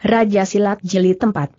Raja Silat Jeli 44.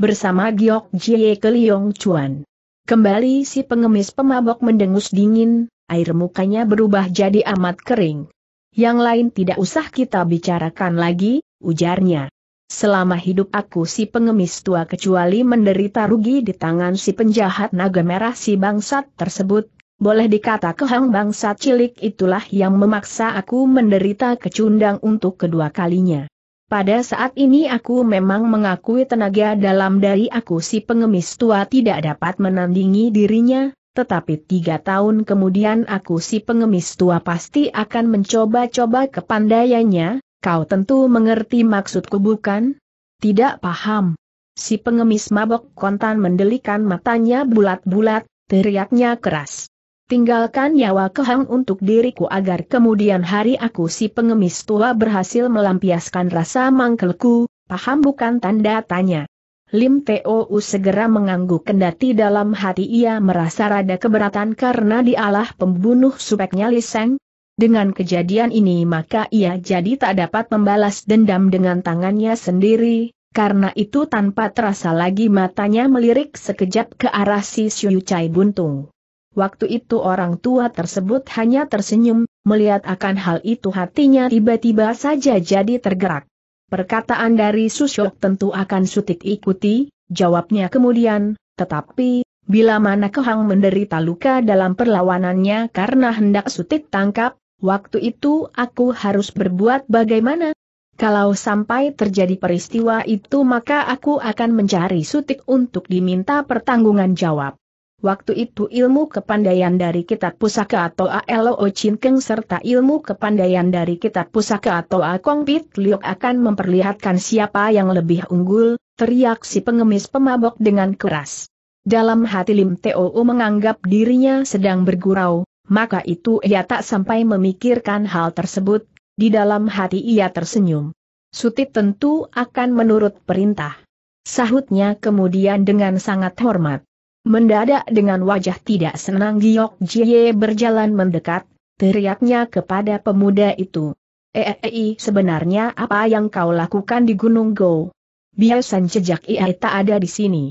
Bersama Giok Jie ke Liong Chuan. Kembali si pengemis pemabok mendengus dingin, air mukanya berubah jadi amat kering. Yang lain tidak usah kita bicarakan lagi, ujarnya. Selama hidup aku si pengemis tua kecuali menderita rugi di tangan si penjahat naga merah si bangsat tersebut, boleh dikata kehang bangsa cilik itulah yang memaksa aku menderita kecundang untuk kedua kalinya. Pada saat ini aku memang mengakui tenaga dalam dari aku si pengemis tua tidak dapat menandingi dirinya, tetapi tiga tahun kemudian aku si pengemis tua pasti akan mencoba-coba kepandaiannya, kau tentu mengerti maksudku bukan? Tidak paham. Si pengemis mabok kontan mendelikan matanya bulat-bulat, teriaknya keras. Tinggalkan nyawa kehang untuk diriku agar kemudian hari aku si pengemis tua berhasil melampiaskan rasa mangkelku, paham bukan tanda tanya. Lim T.O.U. segera mengangguk kendati dalam hati ia merasa rada keberatan karena dialah pembunuh supeknya Liseng. Dengan kejadian ini maka ia jadi tak dapat membalas dendam dengan tangannya sendiri, karena itu tanpa terasa lagi matanya melirik sekejap ke arah si Siu Chai Buntung. Waktu itu orang tua tersebut hanya tersenyum, melihat akan hal itu hatinya tiba-tiba saja jadi tergerak. Perkataan dari Susyok tentu akan Sutik ikuti, jawabnya kemudian, tetapi, bila mana Kehang menderita luka dalam perlawanannya karena hendak Sutik tangkap, waktu itu aku harus berbuat bagaimana? Kalau sampai terjadi peristiwa itu maka aku akan mencari Sutik untuk diminta pertanggungan jawab. Waktu itu ilmu kepandaian dari kitab pusaka atau ALO Chin serta ilmu kepandaian dari kitab pusaka atau Akong Pit Liok akan memperlihatkan siapa yang lebih unggul, teriak si pengemis pemabok dengan keras. Dalam hati Lim Teo menganggap dirinya sedang bergurau, maka itu ia tak sampai memikirkan hal tersebut, di dalam hati ia tersenyum. Sutit tentu akan menurut perintah. Sahutnya kemudian dengan sangat hormat. Mendadak dengan wajah tidak senang Giok Jie berjalan mendekat, teriaknya kepada pemuda itu. Eei, eh, eh, eh, sebenarnya apa yang kau lakukan di Gunung Go? Biasan jejak ia tak ada di sini.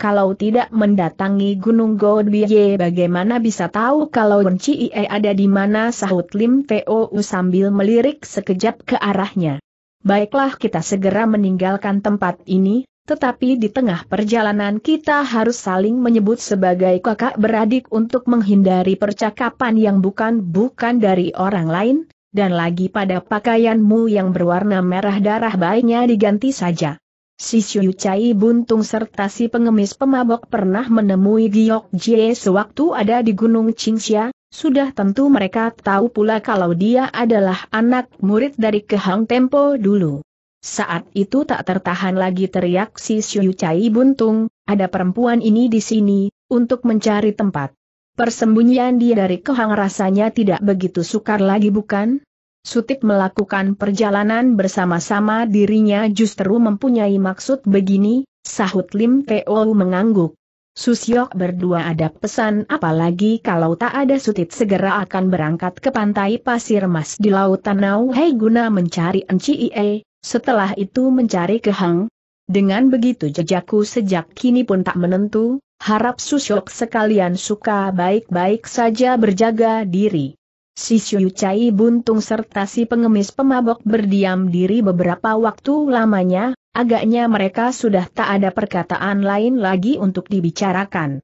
Kalau tidak mendatangi Gunung Go Bie bagaimana bisa tahu kalau Wenci Ie ada di mana sahut Lim Teo sambil melirik sekejap ke arahnya. Baiklah kita segera meninggalkan tempat ini, tetapi di tengah perjalanan kita harus saling menyebut sebagai kakak beradik untuk menghindari percakapan yang bukan-bukan dari orang lain, dan lagi pada pakaianmu yang berwarna merah darah baiknya diganti saja. Si Syu Chai Buntung serta si pengemis pemabok pernah menemui Giok Jie sewaktu ada di Gunung Qingxia, sudah tentu mereka tahu pula kalau dia adalah anak murid dari Kehang Tempo dulu. Saat itu tak tertahan lagi teriak si Xiu Cai buntung, ada perempuan ini di sini, untuk mencari tempat. Persembunyian dia dari kehang rasanya tidak begitu sukar lagi bukan? Sutik melakukan perjalanan bersama-sama dirinya justru mempunyai maksud begini, sahut Lim Teo mengangguk. Susyok berdua ada pesan apalagi kalau tak ada sutit segera akan berangkat ke pantai pasir mas di lautan Nau Hei guna mencari Enci Ie, setelah itu mencari ke Hang. Dengan begitu jejakku sejak kini pun tak menentu, harap susyok sekalian suka baik-baik saja berjaga diri. Si Shuyu Chai buntung serta si pengemis pemabok berdiam diri beberapa waktu lamanya, agaknya mereka sudah tak ada perkataan lain lagi untuk dibicarakan.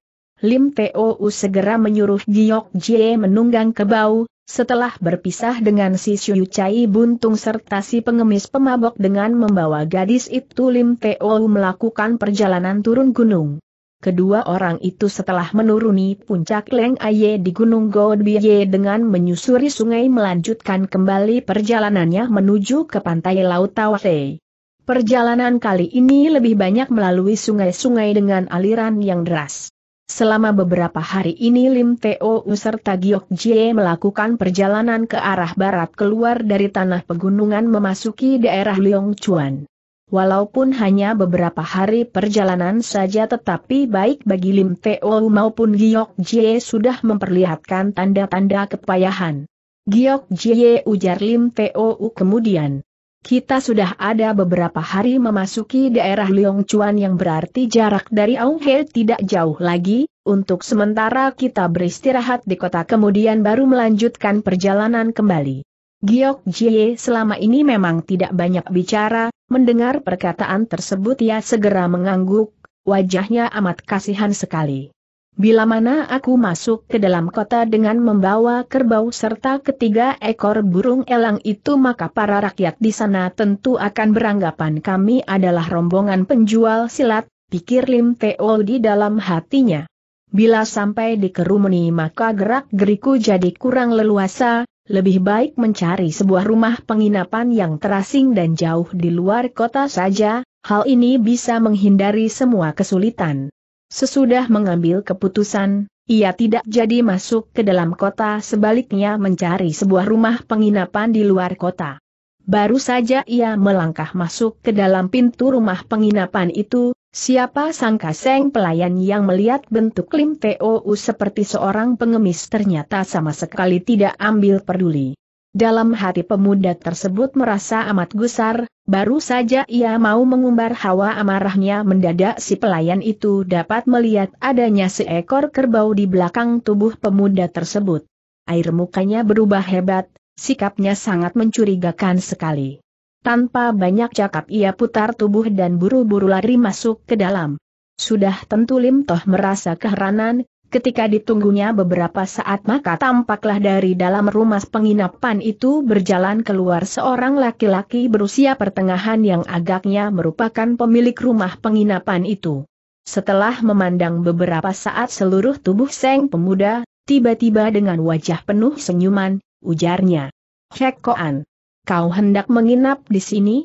Lim tou segera menyuruh Giok Jie menunggang ke bau, setelah berpisah dengan si Shuyu Chai Buntung serta si pengemis pemabok dengan membawa gadis itu Lim Teo melakukan perjalanan turun gunung. Kedua orang itu setelah menuruni puncak Leng Aye di Gunung Godbye dengan menyusuri sungai melanjutkan kembali perjalanannya menuju ke pantai Laut Tawate. Perjalanan kali ini lebih banyak melalui sungai-sungai dengan aliran yang deras. Selama beberapa hari ini Lim Teo serta Giok Jie melakukan perjalanan ke arah barat keluar dari tanah pegunungan memasuki daerah Leong Chuan. Walaupun hanya beberapa hari perjalanan saja tetapi baik bagi Lim Teo maupun Giok Jie sudah memperlihatkan tanda-tanda kepayahan. Giok Jie ujar Lim Teo kemudian. Kita sudah ada beberapa hari memasuki daerah Chuan yang berarti jarak dari Aung He tidak jauh lagi, untuk sementara kita beristirahat di kota kemudian baru melanjutkan perjalanan kembali. Giok Jie selama ini memang tidak banyak bicara, mendengar perkataan tersebut ia segera mengangguk, wajahnya amat kasihan sekali. Bila mana aku masuk ke dalam kota dengan membawa kerbau serta ketiga ekor burung elang itu maka para rakyat di sana tentu akan beranggapan kami adalah rombongan penjual silat, pikir Lim Teo di dalam hatinya. Bila sampai dikerumuni maka gerak-geriku jadi kurang leluasa, lebih baik mencari sebuah rumah penginapan yang terasing dan jauh di luar kota saja, hal ini bisa menghindari semua kesulitan. Sesudah mengambil keputusan, ia tidak jadi masuk ke dalam kota sebaliknya mencari sebuah rumah penginapan di luar kota. Baru saja ia melangkah masuk ke dalam pintu rumah penginapan itu, siapa sangka Seng pelayan yang melihat bentuk Lim Tou seperti seorang pengemis ternyata sama sekali tidak ambil peduli. Dalam hati pemuda tersebut merasa amat gusar, Baru saja ia mau mengumbar hawa amarahnya mendadak si pelayan itu dapat melihat adanya seekor kerbau di belakang tubuh pemuda tersebut. Air mukanya berubah hebat, sikapnya sangat mencurigakan sekali. Tanpa banyak cakap ia putar tubuh dan buru-buru lari masuk ke dalam. Sudah tentu Lim Toh merasa keheranan, Ketika ditunggunya beberapa saat maka tampaklah dari dalam rumah penginapan itu berjalan keluar seorang laki-laki berusia pertengahan yang agaknya merupakan pemilik rumah penginapan itu. Setelah memandang beberapa saat seluruh tubuh Seng pemuda, tiba-tiba dengan wajah penuh senyuman, ujarnya. Hek Koan, kau hendak menginap di sini?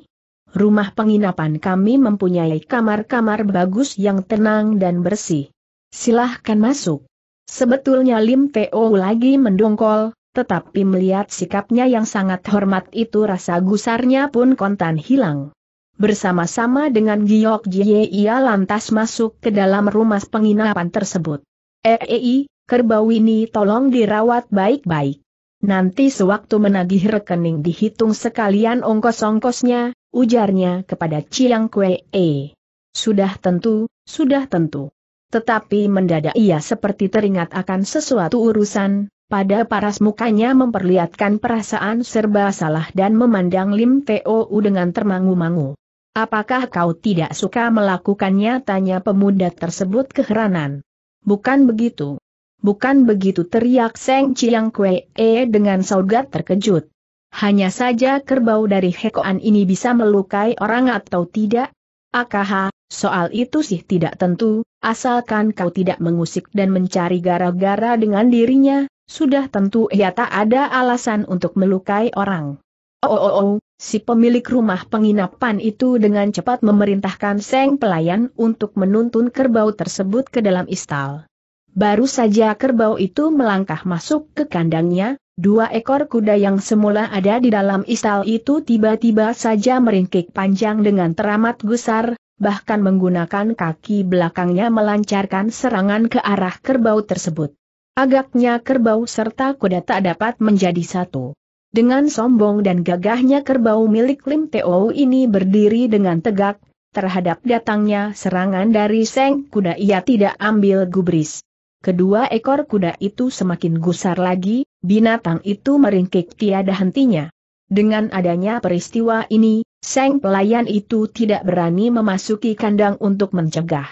Rumah penginapan kami mempunyai kamar-kamar bagus yang tenang dan bersih. Silahkan masuk. Sebetulnya Lim Teo lagi mendongkol, tetapi melihat sikapnya yang sangat hormat itu rasa gusarnya pun kontan hilang. Bersama-sama dengan Giok Jie ia lantas masuk ke dalam rumah penginapan tersebut. Eei, eh, eh, kerbau ini tolong dirawat baik-baik. Nanti sewaktu menagih rekening dihitung sekalian ongkos-ongkosnya, ujarnya kepada Chiang Kuei. Sudah tentu, sudah tentu. Tetapi mendadak ia seperti teringat akan sesuatu urusan, pada paras mukanya memperlihatkan perasaan serba salah dan memandang Lim Teo dengan termangu-mangu. Apakah kau tidak suka melakukannya? Tanya pemuda tersebut keheranan. Bukan begitu. Bukan begitu teriak Seng Chiang e dengan saugat terkejut. Hanya saja kerbau dari Hekoan ini bisa melukai orang atau tidak? Akaha, Soal itu sih tidak tentu, asalkan kau tidak mengusik dan mencari gara-gara dengan dirinya, sudah tentu ia tak ada alasan untuk melukai orang. Oh, oh, oh, si pemilik rumah penginapan itu dengan cepat memerintahkan Seng pelayan untuk menuntun kerbau tersebut ke dalam istal. Baru saja kerbau itu melangkah masuk ke kandangnya, dua ekor kuda yang semula ada di dalam istal itu tiba-tiba saja meringkik panjang dengan teramat gusar, bahkan menggunakan kaki belakangnya melancarkan serangan ke arah kerbau tersebut. Agaknya kerbau serta kuda tak dapat menjadi satu. Dengan sombong dan gagahnya kerbau milik Lim Teo ini berdiri dengan tegak, terhadap datangnya serangan dari Seng kuda ia tidak ambil gubris. Kedua ekor kuda itu semakin gusar lagi, binatang itu meringkik tiada hentinya. Dengan adanya peristiwa ini, Seng pelayan itu tidak berani memasuki kandang untuk mencegah.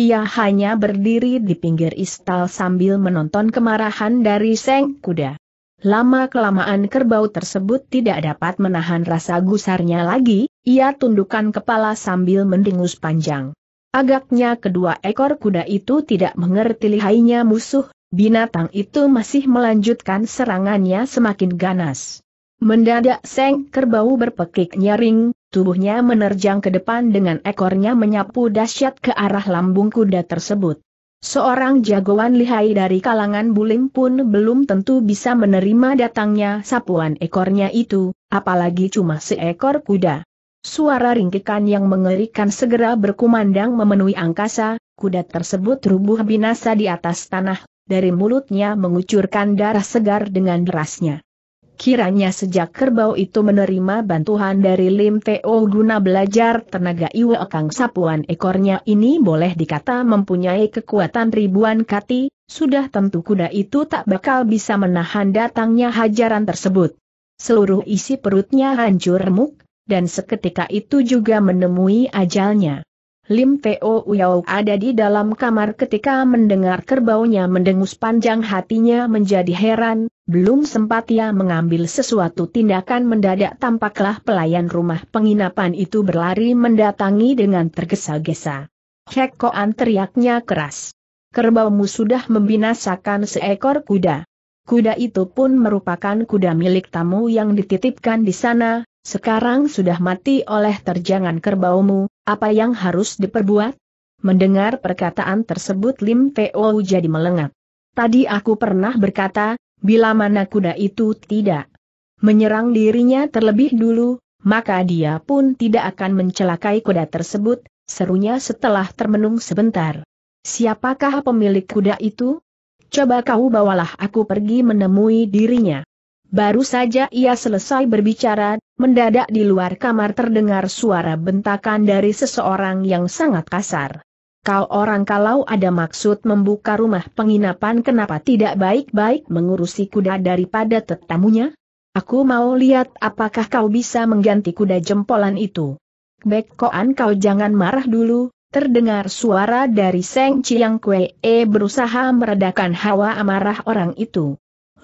Ia hanya berdiri di pinggir istal sambil menonton kemarahan dari Seng Kuda. Lama-kelamaan kerbau tersebut tidak dapat menahan rasa gusarnya lagi, ia tundukkan kepala sambil mendingus panjang. Agaknya kedua ekor kuda itu tidak mengerti lihainya musuh, binatang itu masih melanjutkan serangannya semakin ganas. Mendadak Seng Kerbau berpekik nyaring, tubuhnya menerjang ke depan dengan ekornya menyapu dahsyat ke arah lambung kuda tersebut. Seorang jagoan lihai dari kalangan bulim pun belum tentu bisa menerima datangnya sapuan ekornya itu, apalagi cuma seekor kuda. Suara ringkikan yang mengerikan segera berkumandang memenuhi angkasa, kuda tersebut rubuh binasa di atas tanah, dari mulutnya mengucurkan darah segar dengan derasnya. Kiranya sejak kerbau itu menerima bantuan dari Lim Teo guna belajar tenaga Iwe Kang sapuan ekornya ini boleh dikata mempunyai kekuatan ribuan kati, sudah tentu kuda itu tak bakal bisa menahan datangnya hajaran tersebut. Seluruh isi perutnya hancur remuk, dan seketika itu juga menemui ajalnya. Lim Teo Uyau ada di dalam kamar ketika mendengar kerbaunya mendengus panjang hatinya menjadi heran, belum sempat ia mengambil sesuatu tindakan mendadak tampaklah pelayan rumah penginapan itu berlari mendatangi dengan tergesa-gesa. Hek Koan teriaknya keras. Kerbaumu sudah membinasakan seekor kuda. Kuda itu pun merupakan kuda milik tamu yang dititipkan di sana, sekarang sudah mati oleh terjangan kerbaumu, apa yang harus diperbuat? Mendengar perkataan tersebut Lim Po jadi melengat. Tadi aku pernah berkata, bila mana kuda itu tidak menyerang dirinya terlebih dulu, maka dia pun tidak akan mencelakai kuda tersebut, serunya setelah termenung sebentar. Siapakah pemilik kuda itu? Coba kau bawalah aku pergi menemui dirinya. Baru saja ia selesai berbicara, mendadak di luar kamar terdengar suara bentakan dari seseorang yang sangat kasar. Kau orang kalau ada maksud membuka rumah penginapan kenapa tidak baik-baik mengurusi kuda daripada tetamunya? Aku mau lihat apakah kau bisa mengganti kuda jempolan itu. Bekoan kau jangan marah dulu, terdengar suara dari Seng Chiang Kwe berusaha meredakan hawa amarah orang itu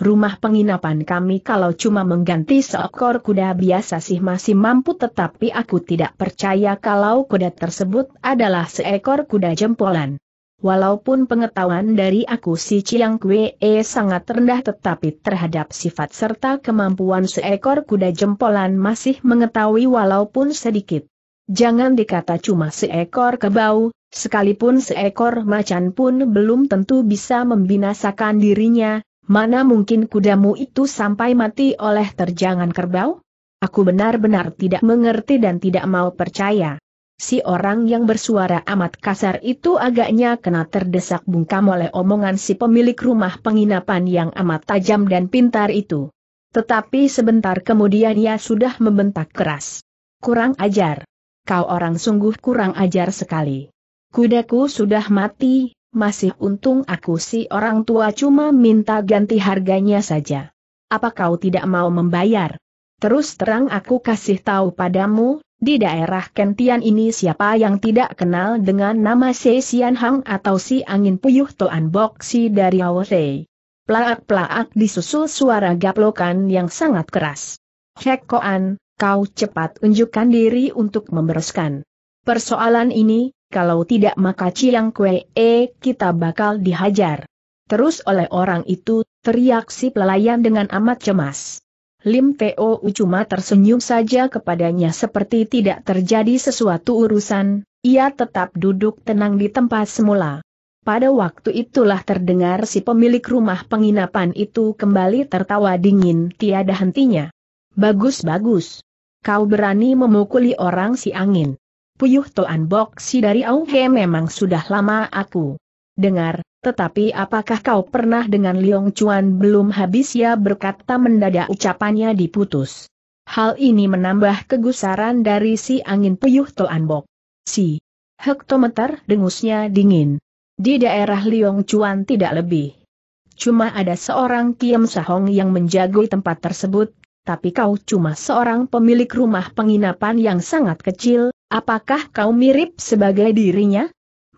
rumah penginapan kami kalau cuma mengganti seekor kuda biasa sih masih mampu tetapi aku tidak percaya kalau kuda tersebut adalah seekor kuda jempolan. Walaupun pengetahuan dari aku si Chiang Kwee sangat rendah tetapi terhadap sifat serta kemampuan seekor kuda jempolan masih mengetahui walaupun sedikit. Jangan dikata cuma seekor kebau, sekalipun seekor macan pun belum tentu bisa membinasakan dirinya, Mana mungkin kudamu itu sampai mati oleh terjangan kerbau? Aku benar-benar tidak mengerti dan tidak mau percaya. Si orang yang bersuara amat kasar itu agaknya kena terdesak bungkam oleh omongan si pemilik rumah penginapan yang amat tajam dan pintar itu. Tetapi sebentar kemudian ia sudah membentak keras. Kurang ajar. Kau orang sungguh kurang ajar sekali. Kudaku sudah mati, masih untung aku si orang tua cuma minta ganti harganya saja. Apa kau tidak mau membayar? Terus terang aku kasih tahu padamu, di daerah Kentian ini siapa yang tidak kenal dengan nama Si Sian Hang atau Si Angin Puyuh Toan Bok dari Awasei. Plaak-plaak disusul suara gaplokan yang sangat keras. Hek Koan, kau cepat unjukkan diri untuk membereskan. Persoalan ini, kalau tidak maka Ciang Kue e, eh, kita bakal dihajar. Terus oleh orang itu, teriak si pelayan dengan amat cemas. Lim Teo cuma tersenyum saja kepadanya seperti tidak terjadi sesuatu urusan, ia tetap duduk tenang di tempat semula. Pada waktu itulah terdengar si pemilik rumah penginapan itu kembali tertawa dingin tiada hentinya. Bagus-bagus. Kau berani memukuli orang si angin. Puyuh Toan si dari Auge memang sudah lama aku dengar, tetapi apakah kau pernah dengan Liong Chuan belum habis ya berkata mendadak ucapannya diputus. Hal ini menambah kegusaran dari si angin puyuh Toan Bok. Si hektometer dengusnya dingin. Di daerah Liong Chuan tidak lebih. Cuma ada seorang Kiam Sahong yang menjagoi tempat tersebut, tapi kau cuma seorang pemilik rumah penginapan yang sangat kecil, Apakah kau mirip sebagai dirinya?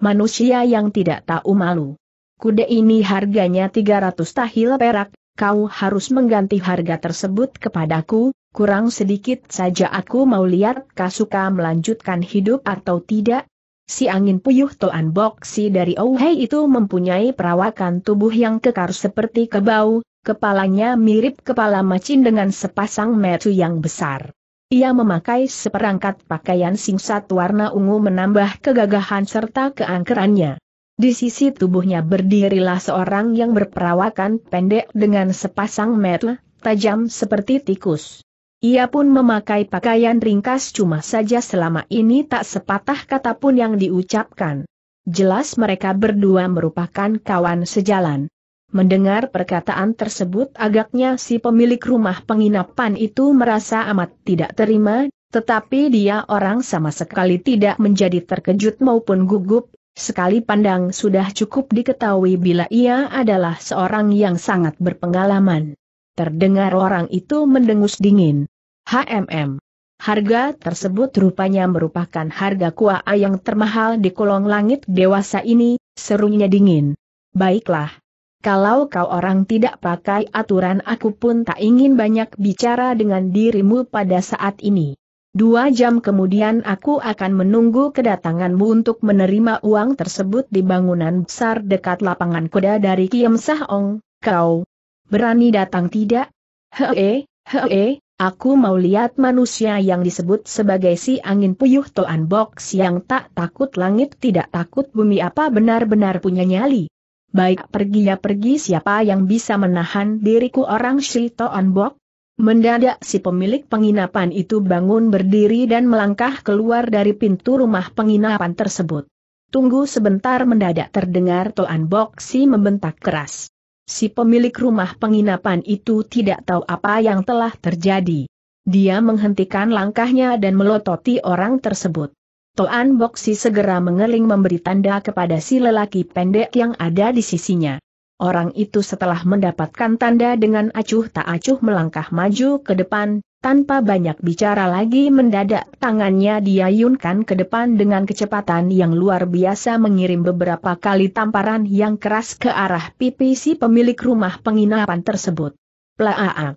Manusia yang tidak tahu malu. Kuda ini harganya 300 tahil perak, kau harus mengganti harga tersebut kepadaku, kurang sedikit saja aku mau lihat kau suka melanjutkan hidup atau tidak. Si angin puyuh Toan Boksi dari Ouhei itu mempunyai perawakan tubuh yang kekar seperti kebau, kepalanya mirip kepala macin dengan sepasang metu yang besar. Ia memakai seperangkat pakaian singsat warna ungu menambah kegagahan serta keangkerannya. Di sisi tubuhnya berdirilah seorang yang berperawakan pendek dengan sepasang mata tajam seperti tikus. Ia pun memakai pakaian ringkas cuma saja selama ini tak sepatah kata pun yang diucapkan. Jelas mereka berdua merupakan kawan sejalan. Mendengar perkataan tersebut agaknya si pemilik rumah penginapan itu merasa amat tidak terima, tetapi dia orang sama sekali tidak menjadi terkejut maupun gugup, sekali pandang sudah cukup diketahui bila ia adalah seorang yang sangat berpengalaman. Terdengar orang itu mendengus dingin. HMM. Harga tersebut rupanya merupakan harga kuah yang termahal di kolong langit dewasa ini, serunya dingin. Baiklah, kalau kau orang tidak pakai aturan aku pun tak ingin banyak bicara dengan dirimu pada saat ini. Dua jam kemudian aku akan menunggu kedatanganmu untuk menerima uang tersebut di bangunan besar dekat lapangan kuda dari Kiem Sahong, kau. Berani datang tidak? Hee, hee, aku mau lihat manusia yang disebut sebagai si angin puyuh Toan Box yang tak takut langit tidak takut bumi apa benar-benar punya nyali baik pergi ya pergi siapa yang bisa menahan diriku orang Shito Anbok? Mendadak si pemilik penginapan itu bangun berdiri dan melangkah keluar dari pintu rumah penginapan tersebut. Tunggu sebentar mendadak terdengar Toan si membentak keras. Si pemilik rumah penginapan itu tidak tahu apa yang telah terjadi. Dia menghentikan langkahnya dan melototi orang tersebut. Toan Boksi segera mengeling memberi tanda kepada si lelaki pendek yang ada di sisinya. Orang itu setelah mendapatkan tanda dengan acuh tak acuh melangkah maju ke depan, tanpa banyak bicara lagi mendadak tangannya diayunkan ke depan dengan kecepatan yang luar biasa mengirim beberapa kali tamparan yang keras ke arah pipi si pemilik rumah penginapan tersebut. Plaaak!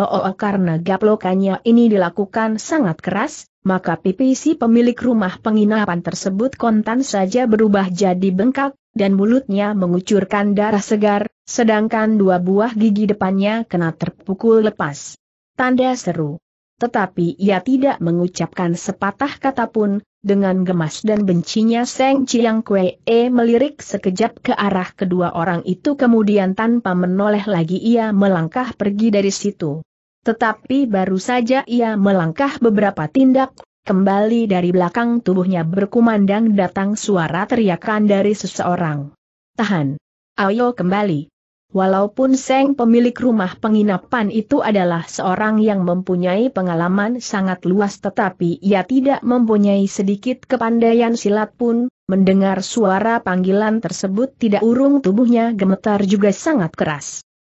-o oh, oh, karena gaplokannya ini dilakukan sangat keras, maka pipi si pemilik rumah penginapan tersebut kontan saja berubah jadi bengkak, dan mulutnya mengucurkan darah segar, sedangkan dua buah gigi depannya kena terpukul lepas. Tanda seru. Tetapi ia tidak mengucapkan sepatah kata pun, dengan gemas dan bencinya Seng Chiang Kwe e melirik sekejap ke arah kedua orang itu kemudian tanpa menoleh lagi ia melangkah pergi dari situ. Tetapi baru saja ia melangkah beberapa tindak, kembali dari belakang tubuhnya berkumandang datang suara teriakan dari seseorang. Tahan. Ayo kembali. Walaupun Seng pemilik rumah penginapan itu adalah seorang yang mempunyai pengalaman sangat luas tetapi ia tidak mempunyai sedikit kepandaian silat pun, mendengar suara panggilan tersebut tidak urung tubuhnya gemetar juga sangat keras.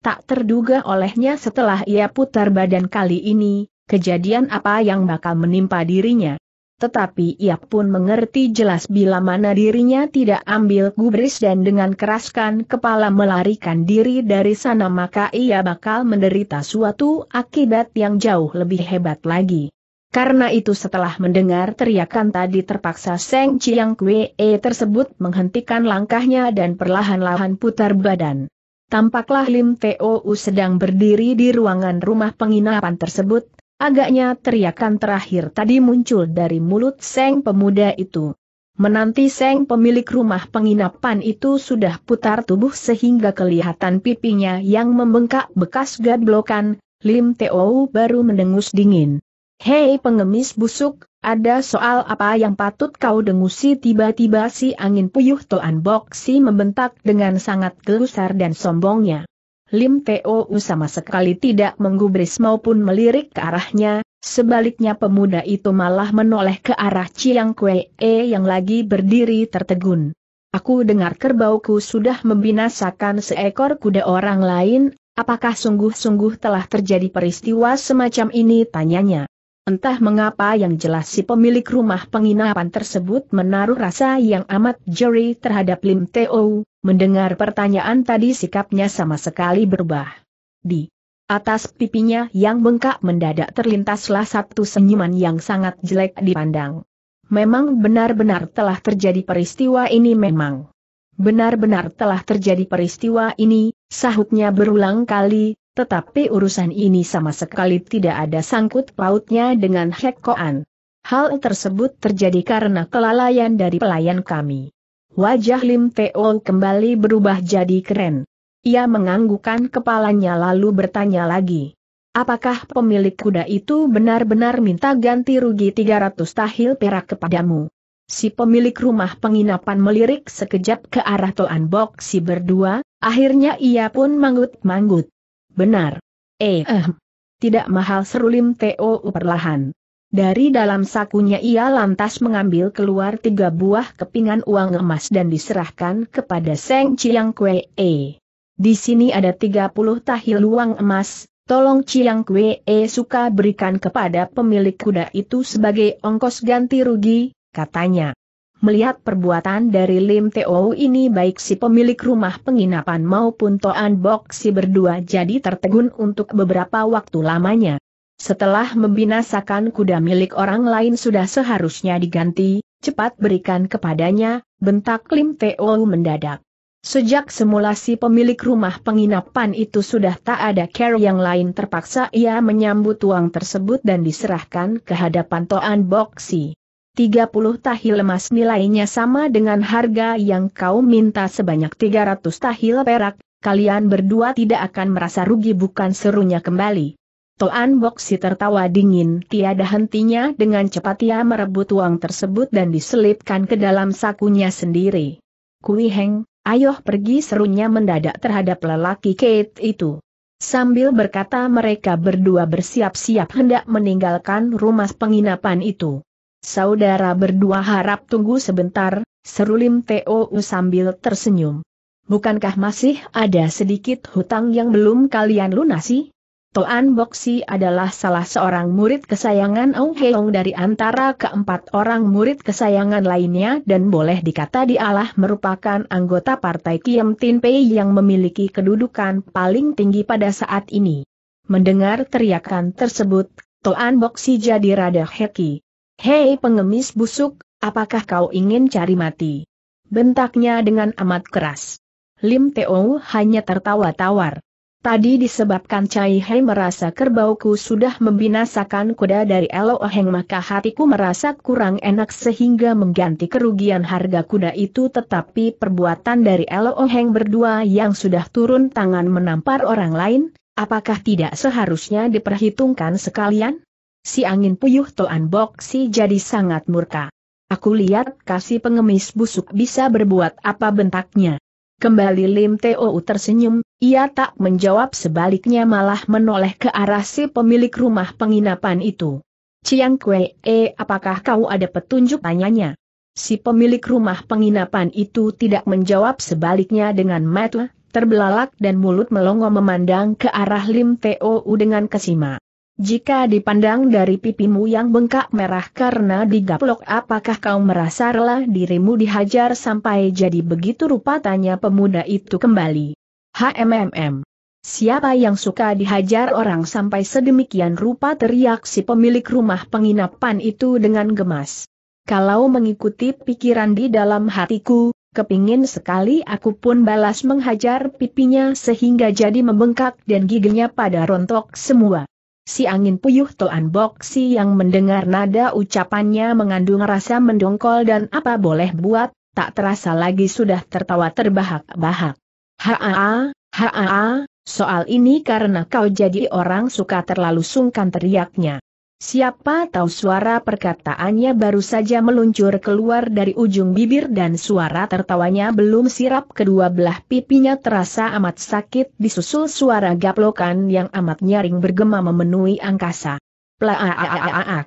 Tak terduga olehnya setelah ia putar badan kali ini, kejadian apa yang bakal menimpa dirinya. Tetapi ia pun mengerti jelas bila mana dirinya tidak ambil gubris dan dengan keraskan kepala melarikan diri dari sana maka ia bakal menderita suatu akibat yang jauh lebih hebat lagi. Karena itu setelah mendengar teriakan tadi terpaksa Seng Chiang Kwe e tersebut menghentikan langkahnya dan perlahan-lahan putar badan. Tampaklah Lim Teo sedang berdiri di ruangan rumah penginapan tersebut, Agaknya teriakan terakhir tadi muncul dari mulut Seng pemuda itu. Menanti Seng pemilik rumah penginapan itu sudah putar tubuh sehingga kelihatan pipinya yang membengkak bekas gadblokan, Lim Teo baru mendengus dingin. Hei pengemis busuk, ada soal apa yang patut kau dengusi tiba-tiba si angin puyuh Toan Boksi membentak dengan sangat gelusar dan sombongnya. Lim Teo sama sekali tidak menggubris maupun melirik ke arahnya, sebaliknya pemuda itu malah menoleh ke arah Chiang Kue e, yang lagi berdiri tertegun. Aku dengar kerbauku sudah membinasakan seekor kuda orang lain, apakah sungguh-sungguh telah terjadi peristiwa semacam ini tanyanya. Entah mengapa yang jelas si pemilik rumah penginapan tersebut menaruh rasa yang amat jeri terhadap Lim Teo, Mendengar pertanyaan tadi sikapnya sama sekali berubah. Di atas pipinya yang bengkak mendadak terlintaslah satu senyuman yang sangat jelek dipandang. Memang benar-benar telah terjadi peristiwa ini memang. Benar-benar telah terjadi peristiwa ini, sahutnya berulang kali, tetapi urusan ini sama sekali tidak ada sangkut pautnya dengan Hekkoan. Hal tersebut terjadi karena kelalaian dari pelayan kami. Wajah Lim Teo kembali berubah jadi keren. Ia menganggukkan kepalanya lalu bertanya lagi. Apakah pemilik kuda itu benar-benar minta ganti rugi 300 tahil perak kepadamu? Si pemilik rumah penginapan melirik sekejap ke arah Toan Bok si berdua, akhirnya ia pun manggut-manggut. Benar. Eh, eh. Tidak mahal seru Lim Teo perlahan. Dari dalam sakunya ia lantas mengambil keluar tiga buah kepingan uang emas dan diserahkan kepada Seng Chiang Kwe Di sini ada 30 tahil uang emas, tolong Chiang Kwe suka berikan kepada pemilik kuda itu sebagai ongkos ganti rugi, katanya. Melihat perbuatan dari Lim Teo ini baik si pemilik rumah penginapan maupun Toan Bok si berdua jadi tertegun untuk beberapa waktu lamanya. Setelah membinasakan kuda milik orang lain sudah seharusnya diganti, cepat berikan kepadanya, bentak Lim Teo mendadak. Sejak semula si pemilik rumah penginapan itu sudah tak ada care yang lain terpaksa ia menyambut uang tersebut dan diserahkan ke hadapan Toan Boksi. 30 tahil emas nilainya sama dengan harga yang kau minta sebanyak 300 tahil perak, kalian berdua tidak akan merasa rugi bukan serunya kembali. Toan Boksi tertawa dingin tiada hentinya dengan cepat ia merebut uang tersebut dan diselipkan ke dalam sakunya sendiri. Kui Heng, ayo pergi serunya mendadak terhadap lelaki Kate itu. Sambil berkata mereka berdua bersiap-siap hendak meninggalkan rumah penginapan itu. Saudara berdua harap tunggu sebentar, seru Lim Teo sambil tersenyum. Bukankah masih ada sedikit hutang yang belum kalian lunasi? Toan Boksi adalah salah seorang murid kesayangan Ong Heong dari antara keempat orang murid kesayangan lainnya dan boleh dikata dialah merupakan anggota partai Kiem Tin Pei yang memiliki kedudukan paling tinggi pada saat ini. Mendengar teriakan tersebut, Toan Boksi jadi rada heki. Hei pengemis busuk, apakah kau ingin cari mati? Bentaknya dengan amat keras. Lim Teo hanya tertawa tawar. Tadi disebabkan Cai Hei merasa kerbauku sudah membinasakan kuda dari Elo Heng maka hatiku merasa kurang enak sehingga mengganti kerugian harga kuda itu tetapi perbuatan dari Elo Heng berdua yang sudah turun tangan menampar orang lain, apakah tidak seharusnya diperhitungkan sekalian? Si angin puyuh Toan Bok si jadi sangat murka. Aku lihat kasih pengemis busuk bisa berbuat apa bentaknya. Kembali Lim Teo tersenyum, ia tak menjawab sebaliknya malah menoleh ke arah si pemilik rumah penginapan itu. Ciang Kue, eh, apakah kau ada petunjuk tanyanya? Si pemilik rumah penginapan itu tidak menjawab sebaliknya dengan mata terbelalak dan mulut melongo memandang ke arah Lim Teo dengan kesima. Jika dipandang dari pipimu yang bengkak merah karena digaplok apakah kau merasa rela dirimu dihajar sampai jadi begitu rupa tanya pemuda itu kembali. HMMM. Siapa yang suka dihajar orang sampai sedemikian rupa teriak si pemilik rumah penginapan itu dengan gemas. Kalau mengikuti pikiran di dalam hatiku, kepingin sekali aku pun balas menghajar pipinya sehingga jadi membengkak dan giginya pada rontok semua. Si angin puyuh Toan Boksi yang mendengar nada ucapannya mengandung rasa mendongkol dan apa boleh buat, tak terasa lagi sudah tertawa terbahak-bahak. Haa, haa, soal ini karena kau jadi orang suka terlalu sungkan teriaknya. Siapa tahu suara perkataannya baru saja meluncur keluar dari ujung bibir dan suara tertawanya belum sirap kedua belah pipinya terasa amat sakit disusul suara gaplokan yang amat nyaring bergema memenuhi angkasa. o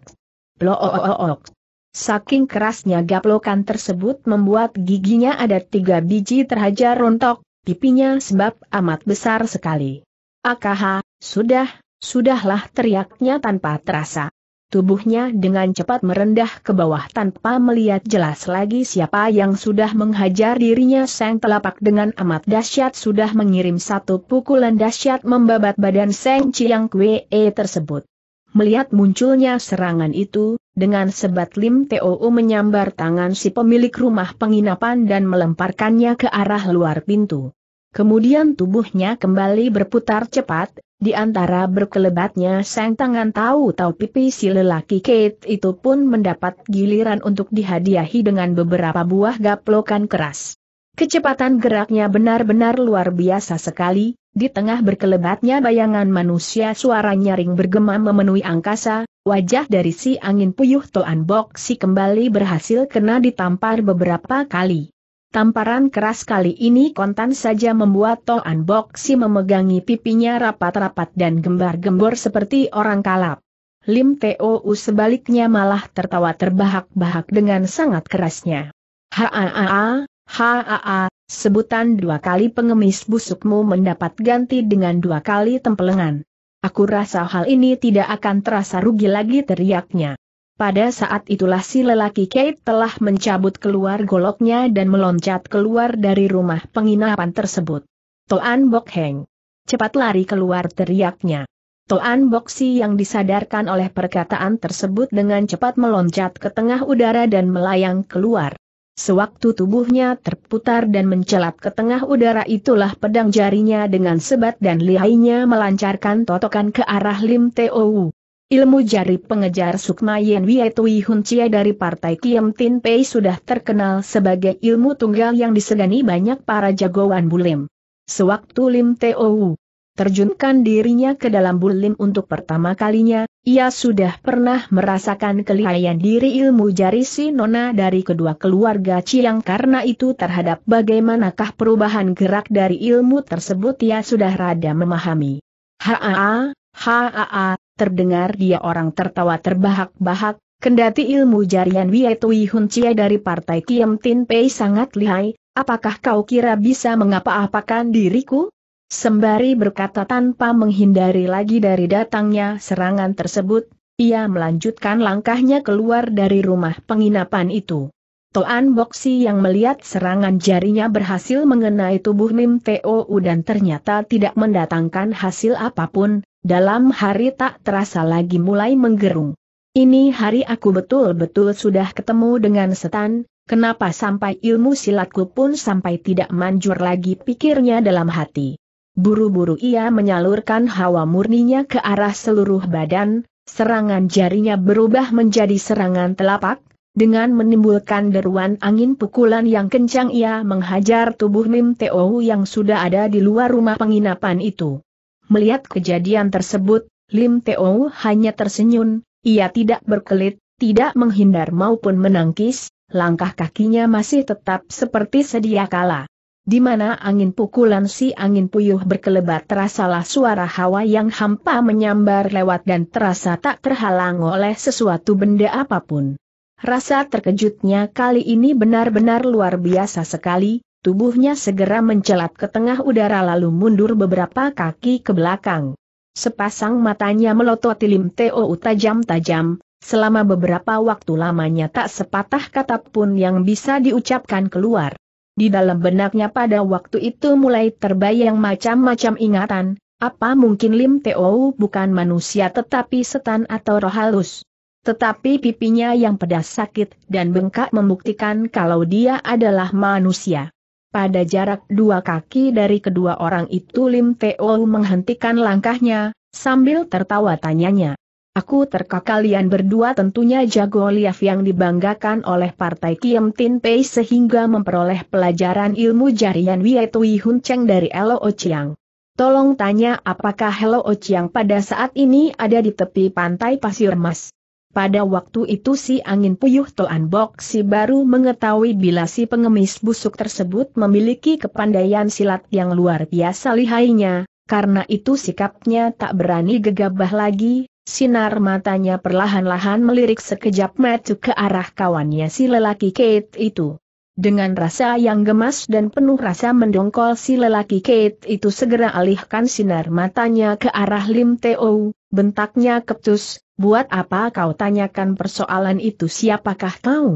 Ploook. Saking kerasnya gaplokan tersebut membuat giginya ada tiga biji terhajar rontok, pipinya sebab amat besar sekali. Akaha, sudah, Sudahlah teriaknya tanpa terasa. Tubuhnya dengan cepat merendah ke bawah tanpa melihat jelas lagi siapa yang sudah menghajar dirinya Seng telapak dengan amat dahsyat sudah mengirim satu pukulan dahsyat membabat badan Seng Chiang Kwee tersebut. Melihat munculnya serangan itu, dengan sebat Lim Teo menyambar tangan si pemilik rumah penginapan dan melemparkannya ke arah luar pintu. Kemudian tubuhnya kembali berputar cepat, di antara berkelebatnya sang tangan tahu-tahu pipi si lelaki Kate itu pun mendapat giliran untuk dihadiahi dengan beberapa buah gaplokan keras. Kecepatan geraknya benar-benar luar biasa sekali, di tengah berkelebatnya bayangan manusia suara nyaring bergema memenuhi angkasa, wajah dari si angin puyuh Toan si kembali berhasil kena ditampar beberapa kali. Tamparan keras kali ini kontan saja membuat Toan Boksi memegangi pipinya rapat-rapat dan gembar-gembor seperti orang kalap. Lim Teo sebaliknya malah tertawa terbahak-bahak dengan sangat kerasnya. Haa, haa, sebutan dua kali pengemis busukmu mendapat ganti dengan dua kali tempelengan. Aku rasa hal ini tidak akan terasa rugi lagi teriaknya. Pada saat itulah si lelaki Kate telah mencabut keluar goloknya dan meloncat keluar dari rumah penginapan tersebut. Toan Bok Heng. Cepat lari keluar teriaknya. Toan Bok Si yang disadarkan oleh perkataan tersebut dengan cepat meloncat ke tengah udara dan melayang keluar. Sewaktu tubuhnya terputar dan mencelat ke tengah udara itulah pedang jarinya dengan sebat dan lihainya melancarkan totokan ke arah Lim Teo Ilmu jari pengejar Sukma Yen Wietui Hun Chia dari Partai Kiem Tin Pei sudah terkenal sebagai ilmu tunggal yang disegani banyak para jagoan bulim. Sewaktu Lim Wu terjunkan dirinya ke dalam bulim untuk pertama kalinya, ia sudah pernah merasakan kelihayan diri ilmu jari si Nona dari kedua keluarga Chiang karena itu terhadap bagaimanakah perubahan gerak dari ilmu tersebut ia sudah rada memahami. Haa, haa, terdengar dia orang tertawa terbahak-bahak, kendati ilmu jarian Wietui Hun Chie dari partai Kiem Tin Pei sangat lihai, apakah kau kira bisa mengapa-apakan diriku? Sembari berkata tanpa menghindari lagi dari datangnya serangan tersebut, ia melanjutkan langkahnya keluar dari rumah penginapan itu. Toan Boksi yang melihat serangan jarinya berhasil mengenai tubuh Mim Teo dan ternyata tidak mendatangkan hasil apapun, dalam hari tak terasa lagi mulai menggerung. Ini hari aku betul-betul sudah ketemu dengan setan, kenapa sampai ilmu silatku pun sampai tidak manjur lagi pikirnya dalam hati. Buru-buru ia menyalurkan hawa murninya ke arah seluruh badan, serangan jarinya berubah menjadi serangan telapak, dengan menimbulkan deruan angin pukulan yang kencang ia menghajar tubuh Lim Teo yang sudah ada di luar rumah penginapan itu. Melihat kejadian tersebut, Lim Teo hanya tersenyum, ia tidak berkelit, tidak menghindar maupun menangkis, langkah kakinya masih tetap seperti sedia kala. Di mana angin pukulan si angin puyuh berkelebat terasalah suara hawa yang hampa menyambar lewat dan terasa tak terhalang oleh sesuatu benda apapun. Rasa terkejutnya kali ini benar-benar luar biasa sekali, tubuhnya segera mencelat ke tengah udara lalu mundur beberapa kaki ke belakang. Sepasang matanya melototi Lim Teo tajam-tajam, selama beberapa waktu lamanya tak sepatah kata pun yang bisa diucapkan keluar. Di dalam benaknya pada waktu itu mulai terbayang macam-macam ingatan, apa mungkin Lim Teo bukan manusia tetapi setan atau roh halus. Tetapi pipinya yang pedas sakit dan bengkak membuktikan kalau dia adalah manusia. Pada jarak dua kaki dari kedua orang itu Lim Teo menghentikan langkahnya, sambil tertawa tanyanya. Aku terka kalian berdua tentunya jago liaf yang dibanggakan oleh partai Kiem Tin Pei sehingga memperoleh pelajaran ilmu jarian wiet Tui Hun Cheng dari O Chiang. Tolong tanya apakah Hello Chiang pada saat ini ada di tepi pantai Pasir emas. Pada waktu itu si angin puyuh Toan Bok si baru mengetahui bila si pengemis busuk tersebut memiliki kepandaian silat yang luar biasa lihainya, karena itu sikapnya tak berani gegabah lagi, sinar matanya perlahan-lahan melirik sekejap metu ke arah kawannya si lelaki Kate itu. Dengan rasa yang gemas dan penuh rasa mendongkol si lelaki Kate itu segera alihkan sinar matanya ke arah Lim Teo, Bentaknya keputus. buat apa kau tanyakan persoalan itu siapakah kau?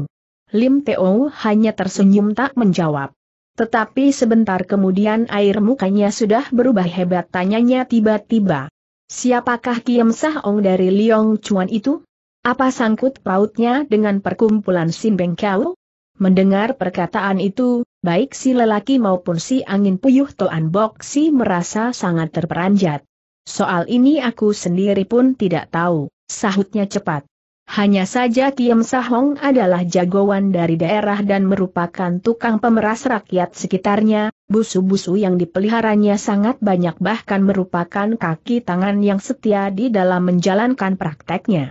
Lim Teo hanya tersenyum tak menjawab. Tetapi sebentar kemudian air mukanya sudah berubah hebat tanyanya tiba-tiba. Siapakah Kiem Sah Ong dari Liong Chuan itu? Apa sangkut pautnya dengan perkumpulan Sin Beng Kau? Mendengar perkataan itu, baik si lelaki maupun si angin puyuh Toan Bok si merasa sangat terperanjat. Soal ini aku sendiri pun tidak tahu, sahutnya cepat. Hanya saja Kiem Sahong adalah jagoan dari daerah dan merupakan tukang pemeras rakyat sekitarnya, busu-busu yang dipeliharanya sangat banyak bahkan merupakan kaki tangan yang setia di dalam menjalankan prakteknya.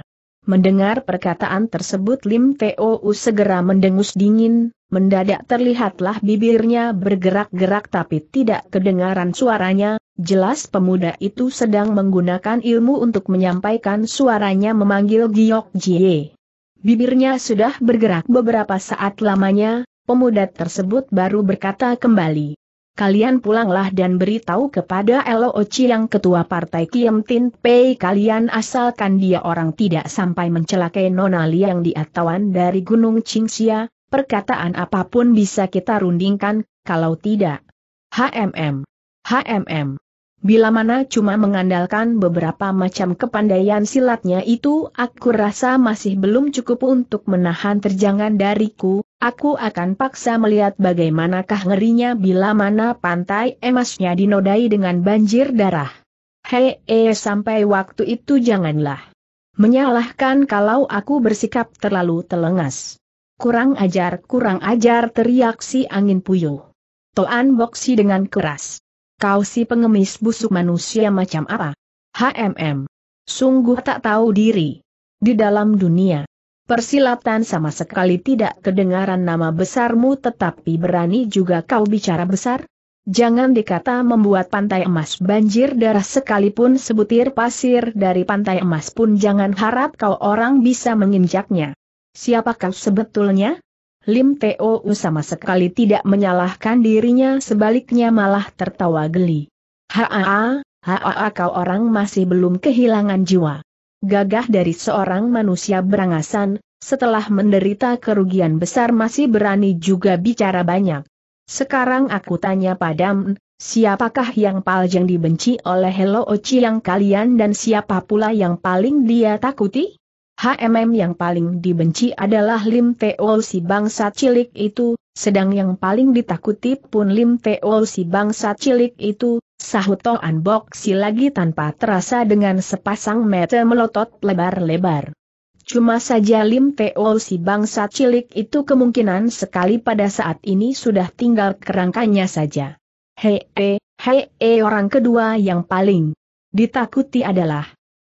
Mendengar perkataan tersebut Lim T.O.U. segera mendengus dingin, mendadak terlihatlah bibirnya bergerak-gerak tapi tidak kedengaran suaranya, Jelas pemuda itu sedang menggunakan ilmu untuk menyampaikan suaranya memanggil Giok Jie. Bibirnya sudah bergerak beberapa saat lamanya, pemuda tersebut baru berkata kembali. Kalian pulanglah dan beritahu kepada Elo Oci yang ketua partai Kiem Tin Pei kalian asalkan dia orang tidak sampai mencelakai Nona Liang di atawan dari Gunung Qingxia, perkataan apapun bisa kita rundingkan, kalau tidak. HMM. HMM. Bila mana cuma mengandalkan beberapa macam kepandaian silatnya itu aku rasa masih belum cukup untuk menahan terjangan dariku, aku akan paksa melihat bagaimanakah ngerinya bila mana pantai emasnya dinodai dengan banjir darah. Hei, eh, sampai waktu itu janganlah menyalahkan kalau aku bersikap terlalu telengas. Kurang ajar, kurang ajar teriak si angin puyuh. Toan boksi dengan keras. Kau si pengemis busuk manusia macam apa? HMM. Sungguh tak tahu diri. Di dalam dunia. Persilatan sama sekali tidak kedengaran nama besarmu tetapi berani juga kau bicara besar? Jangan dikata membuat pantai emas banjir darah sekalipun sebutir pasir dari pantai emas pun jangan harap kau orang bisa menginjaknya. Siapa kau sebetulnya? Lim Teo sama sekali tidak menyalahkan dirinya sebaliknya malah tertawa geli. Haa, haa kau orang masih belum kehilangan jiwa. Gagah dari seorang manusia berangasan, setelah menderita kerugian besar masih berani juga bicara banyak. Sekarang aku tanya padam, siapakah yang paling dibenci oleh Hello Ochi yang kalian dan siapa pula yang paling dia takuti? HMM yang paling dibenci adalah Lim Teol si bangsa cilik itu, sedang yang paling ditakuti pun Lim Teol si bangsa cilik itu, sahut unbox si lagi tanpa terasa dengan sepasang mata melotot lebar-lebar. Cuma saja Lim Teol si bangsa cilik itu kemungkinan sekali pada saat ini sudah tinggal kerangkanya saja. Hei, hei, hei orang kedua yang paling ditakuti adalah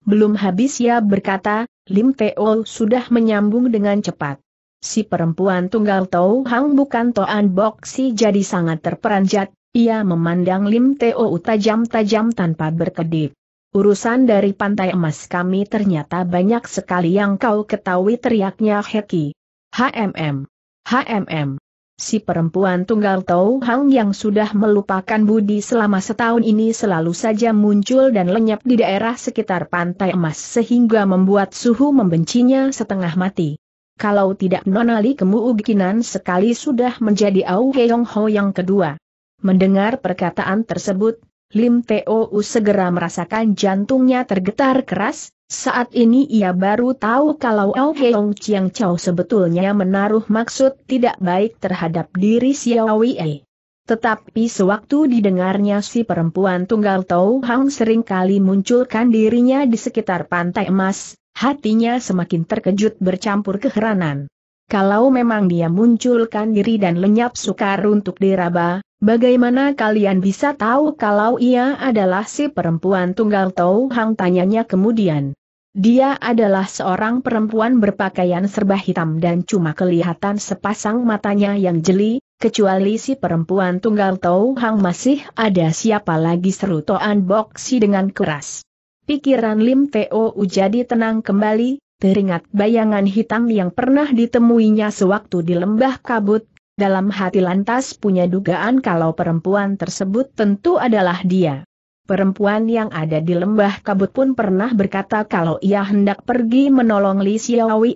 belum habis ya berkata, Lim Teo sudah menyambung dengan cepat. Si perempuan tunggal Tau Hang bukan Toan si jadi sangat terperanjat, ia memandang Lim Teo tajam-tajam tanpa berkedip. Urusan dari pantai emas kami ternyata banyak sekali yang kau ketahui teriaknya Heki. HMM. HMM. Si perempuan tunggal Tau Hang yang sudah melupakan Budi selama setahun ini selalu saja muncul dan lenyap di daerah sekitar Pantai Emas sehingga membuat suhu membencinya setengah mati. Kalau tidak Nonali Kemuuginan sekali sudah menjadi Au Heong Ho yang kedua. Mendengar perkataan tersebut, Lim Teo segera merasakan jantungnya tergetar keras, saat ini ia baru tahu kalau Ao Heong Chiang Chao sebetulnya menaruh maksud tidak baik terhadap diri Xiao Wei. Tetapi sewaktu didengarnya si perempuan tunggal Tau Hang seringkali munculkan dirinya di sekitar pantai emas, hatinya semakin terkejut bercampur keheranan. Kalau memang dia munculkan diri dan lenyap sukar untuk diraba, Bagaimana kalian bisa tahu kalau ia adalah si perempuan tunggal Tau Hang tanyanya kemudian. Dia adalah seorang perempuan berpakaian serba hitam dan cuma kelihatan sepasang matanya yang jeli, kecuali si perempuan tunggal Tau Hang masih ada siapa lagi seru Toan Boksi dengan keras. Pikiran Lim Teo jadi tenang kembali, teringat bayangan hitam yang pernah ditemuinya sewaktu di lembah kabut, dalam hati lantas punya dugaan kalau perempuan tersebut tentu adalah dia. Perempuan yang ada di lembah kabut pun pernah berkata kalau ia hendak pergi menolong Li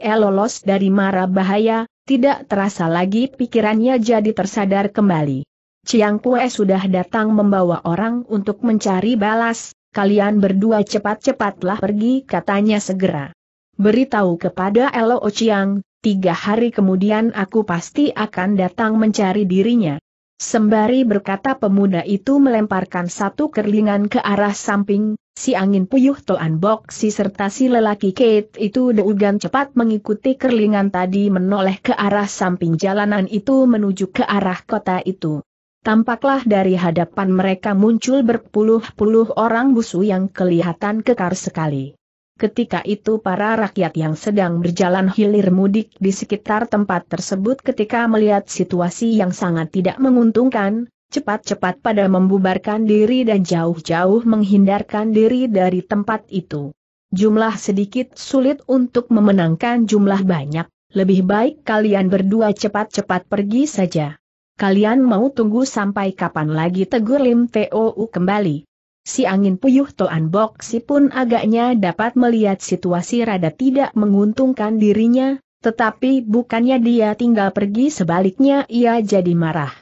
Elo lolos dari mara bahaya, tidak terasa lagi pikirannya jadi tersadar kembali. Chiang Kue sudah datang membawa orang untuk mencari balas, kalian berdua cepat-cepatlah pergi katanya segera. Beritahu kepada Elo Chiang, tiga hari kemudian aku pasti akan datang mencari dirinya. Sembari berkata pemuda itu melemparkan satu kerlingan ke arah samping, si angin puyuh Toan Bok si serta si lelaki Kate itu deugan cepat mengikuti kerlingan tadi menoleh ke arah samping jalanan itu menuju ke arah kota itu. Tampaklah dari hadapan mereka muncul berpuluh-puluh orang busu yang kelihatan kekar sekali. Ketika itu para rakyat yang sedang berjalan hilir mudik di sekitar tempat tersebut ketika melihat situasi yang sangat tidak menguntungkan, cepat-cepat pada membubarkan diri dan jauh-jauh menghindarkan diri dari tempat itu. Jumlah sedikit sulit untuk memenangkan jumlah banyak, lebih baik kalian berdua cepat-cepat pergi saja. Kalian mau tunggu sampai kapan lagi tegur Lim Tou kembali? si angin puyuh Toan si pun agaknya dapat melihat situasi rada tidak menguntungkan dirinya, tetapi bukannya dia tinggal pergi sebaliknya ia jadi marah.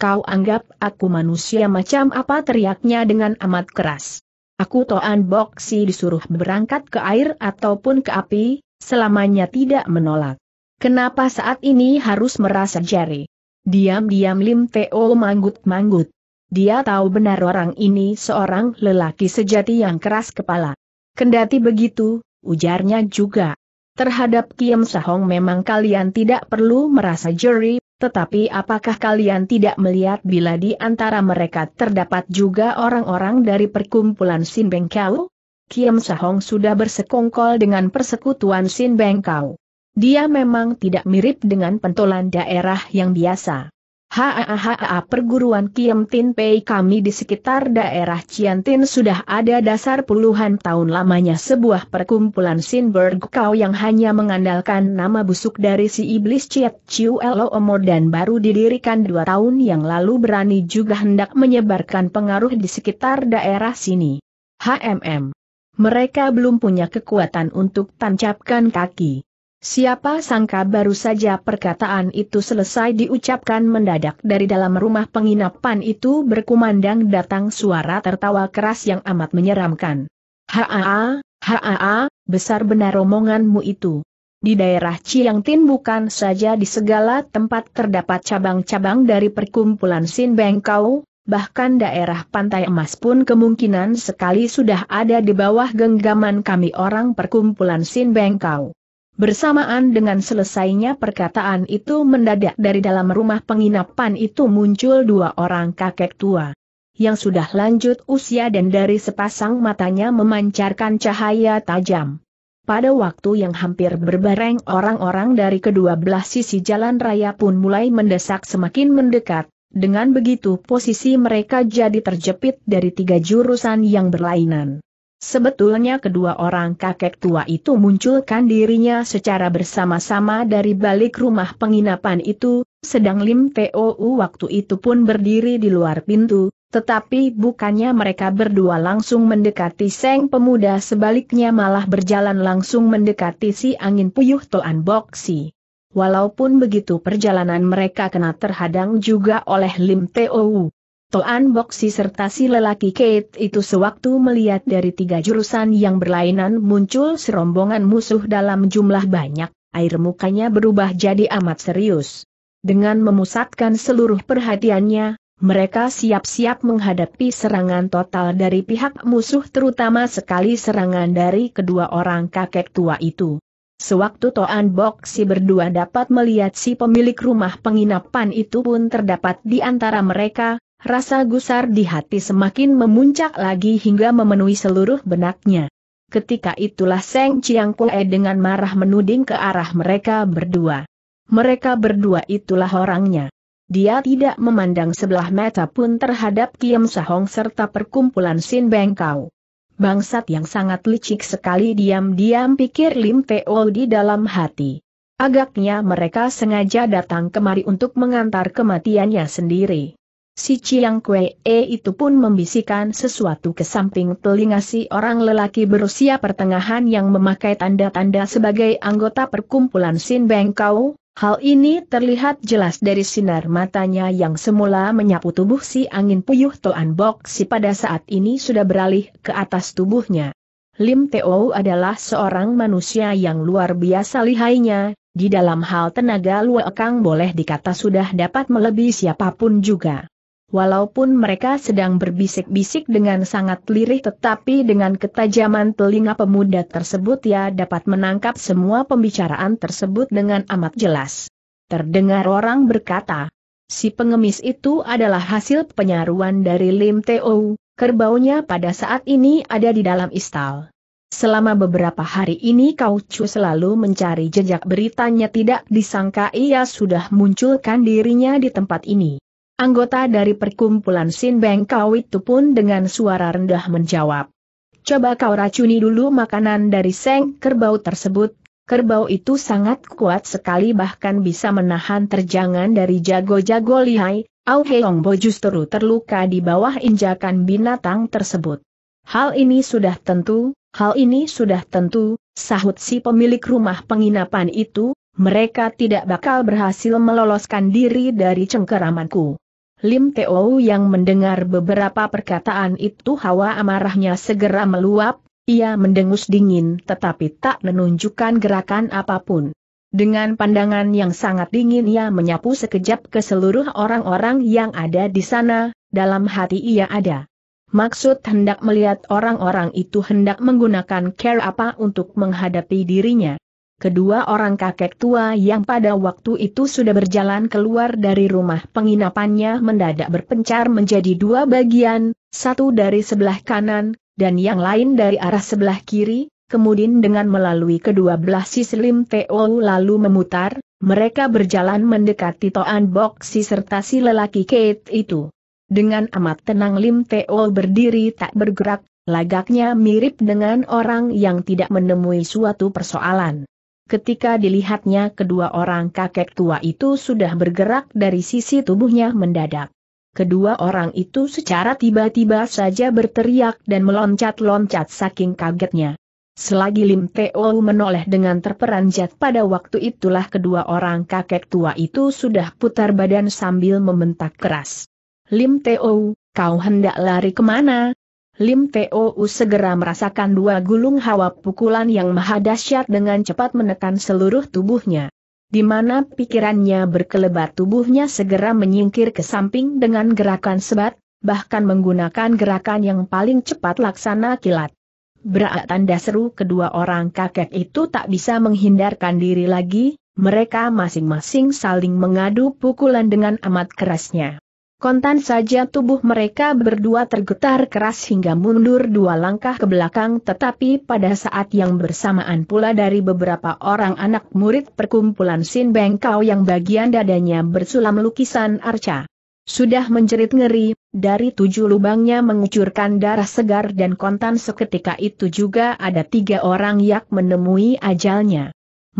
Kau anggap aku manusia macam apa teriaknya dengan amat keras. Aku Toan si disuruh berangkat ke air ataupun ke api, selamanya tidak menolak. Kenapa saat ini harus merasa jari? Diam-diam Lim Teo manggut-manggut. Dia tahu benar orang ini seorang lelaki sejati yang keras kepala. Kendati begitu, ujarnya juga. Terhadap Kiem Sahong memang kalian tidak perlu merasa jeri, tetapi apakah kalian tidak melihat bila di antara mereka terdapat juga orang-orang dari perkumpulan Sin Bengkau? Kiem Sahong sudah bersekongkol dengan persekutuan Sin Bengkau. Dia memang tidak mirip dengan pentolan daerah yang biasa. Hahaha perguruan Kiem Tin Pei kami di sekitar daerah Ciantin sudah ada dasar puluhan tahun lamanya sebuah perkumpulan Sinberg kau yang hanya mengandalkan nama busuk dari si iblis Ciet Chiu Elo Omor dan baru didirikan dua tahun yang lalu berani juga hendak menyebarkan pengaruh di sekitar daerah sini. HMM. Mereka belum punya kekuatan untuk tancapkan kaki. Siapa sangka baru saja perkataan itu selesai diucapkan mendadak dari dalam rumah penginapan itu berkumandang datang suara tertawa keras yang amat menyeramkan. Haa, haa, besar benar omonganmu itu. Di daerah Ciangtin bukan saja di segala tempat terdapat cabang-cabang dari perkumpulan Sin Bengkau, bahkan daerah Pantai Emas pun kemungkinan sekali sudah ada di bawah genggaman kami orang perkumpulan Sin Bengkau. Bersamaan dengan selesainya perkataan itu mendadak dari dalam rumah penginapan itu muncul dua orang kakek tua. Yang sudah lanjut usia dan dari sepasang matanya memancarkan cahaya tajam. Pada waktu yang hampir berbareng orang-orang dari kedua belah sisi jalan raya pun mulai mendesak semakin mendekat, dengan begitu posisi mereka jadi terjepit dari tiga jurusan yang berlainan. Sebetulnya kedua orang kakek tua itu munculkan dirinya secara bersama-sama dari balik rumah penginapan itu, sedang Lim Tou waktu itu pun berdiri di luar pintu, tetapi bukannya mereka berdua langsung mendekati Seng Pemuda sebaliknya malah berjalan langsung mendekati si angin puyuh Toan Boksi. Walaupun begitu perjalanan mereka kena terhadang juga oleh Lim Tou. Toan Boksi serta si lelaki Kate itu sewaktu melihat dari tiga jurusan yang berlainan muncul serombongan musuh dalam jumlah banyak, air mukanya berubah jadi amat serius. Dengan memusatkan seluruh perhatiannya, mereka siap-siap menghadapi serangan total dari pihak musuh terutama sekali serangan dari kedua orang kakek tua itu. Sewaktu Toan Bok si berdua dapat melihat si pemilik rumah penginapan itu pun terdapat di antara mereka, Rasa gusar di hati semakin memuncak lagi hingga memenuhi seluruh benaknya. Ketika itulah Seng Chiang Kue dengan marah menuding ke arah mereka berdua. Mereka berdua itulah orangnya. Dia tidak memandang sebelah mata pun terhadap Kiam Sahong serta perkumpulan Sin Bengkau. Bangsat yang sangat licik sekali diam-diam pikir Lim Teo di dalam hati. Agaknya mereka sengaja datang kemari untuk mengantar kematiannya sendiri. Si Chiang Kue e itu pun membisikkan sesuatu ke samping telinga si orang lelaki berusia pertengahan yang memakai tanda-tanda sebagai anggota perkumpulan Sin Bengkau. Hal ini terlihat jelas dari sinar matanya yang semula menyapu tubuh si angin puyuh Toan Bok si pada saat ini sudah beralih ke atas tubuhnya. Lim Teo adalah seorang manusia yang luar biasa lihainya, di dalam hal tenaga luakang boleh dikata sudah dapat melebihi siapapun juga. Walaupun mereka sedang berbisik-bisik dengan sangat lirih tetapi dengan ketajaman telinga pemuda tersebut ia dapat menangkap semua pembicaraan tersebut dengan amat jelas. Terdengar orang berkata, si pengemis itu adalah hasil penyaruan dari Lim Teo, kerbaunya pada saat ini ada di dalam istal. Selama beberapa hari ini Kau Chu selalu mencari jejak beritanya tidak disangka ia sudah munculkan dirinya di tempat ini. Anggota dari perkumpulan Sin kawit itu pun dengan suara rendah menjawab. Coba kau racuni dulu makanan dari seng kerbau tersebut, kerbau itu sangat kuat sekali bahkan bisa menahan terjangan dari jago-jago lihai, Au heong bo justru terluka di bawah injakan binatang tersebut. Hal ini sudah tentu, hal ini sudah tentu, sahut si pemilik rumah penginapan itu, mereka tidak bakal berhasil meloloskan diri dari cengkeramanku. Lim Teo yang mendengar beberapa perkataan itu hawa amarahnya segera meluap, ia mendengus dingin tetapi tak menunjukkan gerakan apapun. Dengan pandangan yang sangat dingin ia menyapu sekejap ke seluruh orang-orang yang ada di sana, dalam hati ia ada. Maksud hendak melihat orang-orang itu hendak menggunakan care apa untuk menghadapi dirinya kedua orang kakek tua yang pada waktu itu sudah berjalan keluar dari rumah penginapannya mendadak berpencar menjadi dua bagian, satu dari sebelah kanan, dan yang lain dari arah sebelah kiri, kemudian dengan melalui kedua belah sisi Lim Teo lalu memutar, mereka berjalan mendekati Toan Bok si serta si lelaki Kate itu. Dengan amat tenang Lim Teo berdiri tak bergerak, lagaknya mirip dengan orang yang tidak menemui suatu persoalan. Ketika dilihatnya kedua orang kakek tua itu sudah bergerak dari sisi tubuhnya mendadak. Kedua orang itu secara tiba-tiba saja berteriak dan meloncat-loncat saking kagetnya. Selagi Lim Teo menoleh dengan terperanjat pada waktu itulah kedua orang kakek tua itu sudah putar badan sambil membentak keras. Lim Teo, kau hendak lari kemana? Lim Teo segera merasakan dua gulung hawa pukulan yang maha dahsyat dengan cepat menekan seluruh tubuhnya. Di mana pikirannya berkelebat tubuhnya segera menyingkir ke samping dengan gerakan sebat, bahkan menggunakan gerakan yang paling cepat laksana kilat. Berat tanda seru kedua orang kakek itu tak bisa menghindarkan diri lagi, mereka masing-masing saling mengadu pukulan dengan amat kerasnya. Kontan saja tubuh mereka berdua tergetar keras hingga mundur dua langkah ke belakang tetapi pada saat yang bersamaan pula dari beberapa orang anak murid perkumpulan Sin Bengkau yang bagian dadanya bersulam lukisan arca. Sudah menjerit ngeri, dari tujuh lubangnya mengucurkan darah segar dan kontan seketika itu juga ada tiga orang yang menemui ajalnya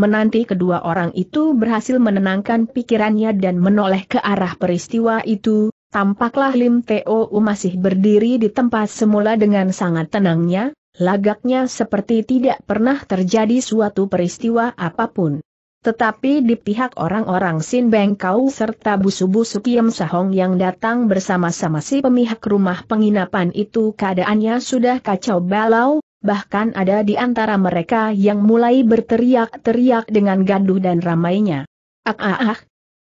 menanti kedua orang itu berhasil menenangkan pikirannya dan menoleh ke arah peristiwa itu, tampaklah Lim Teo masih berdiri di tempat semula dengan sangat tenangnya, lagaknya seperti tidak pernah terjadi suatu peristiwa apapun. Tetapi di pihak orang-orang Sin Beng Kau serta busu-busu Kiem Sahong yang datang bersama-sama si pemihak rumah penginapan itu keadaannya sudah kacau balau, bahkan ada di antara mereka yang mulai berteriak-teriak dengan gaduh dan ramainya. Ah ah ah,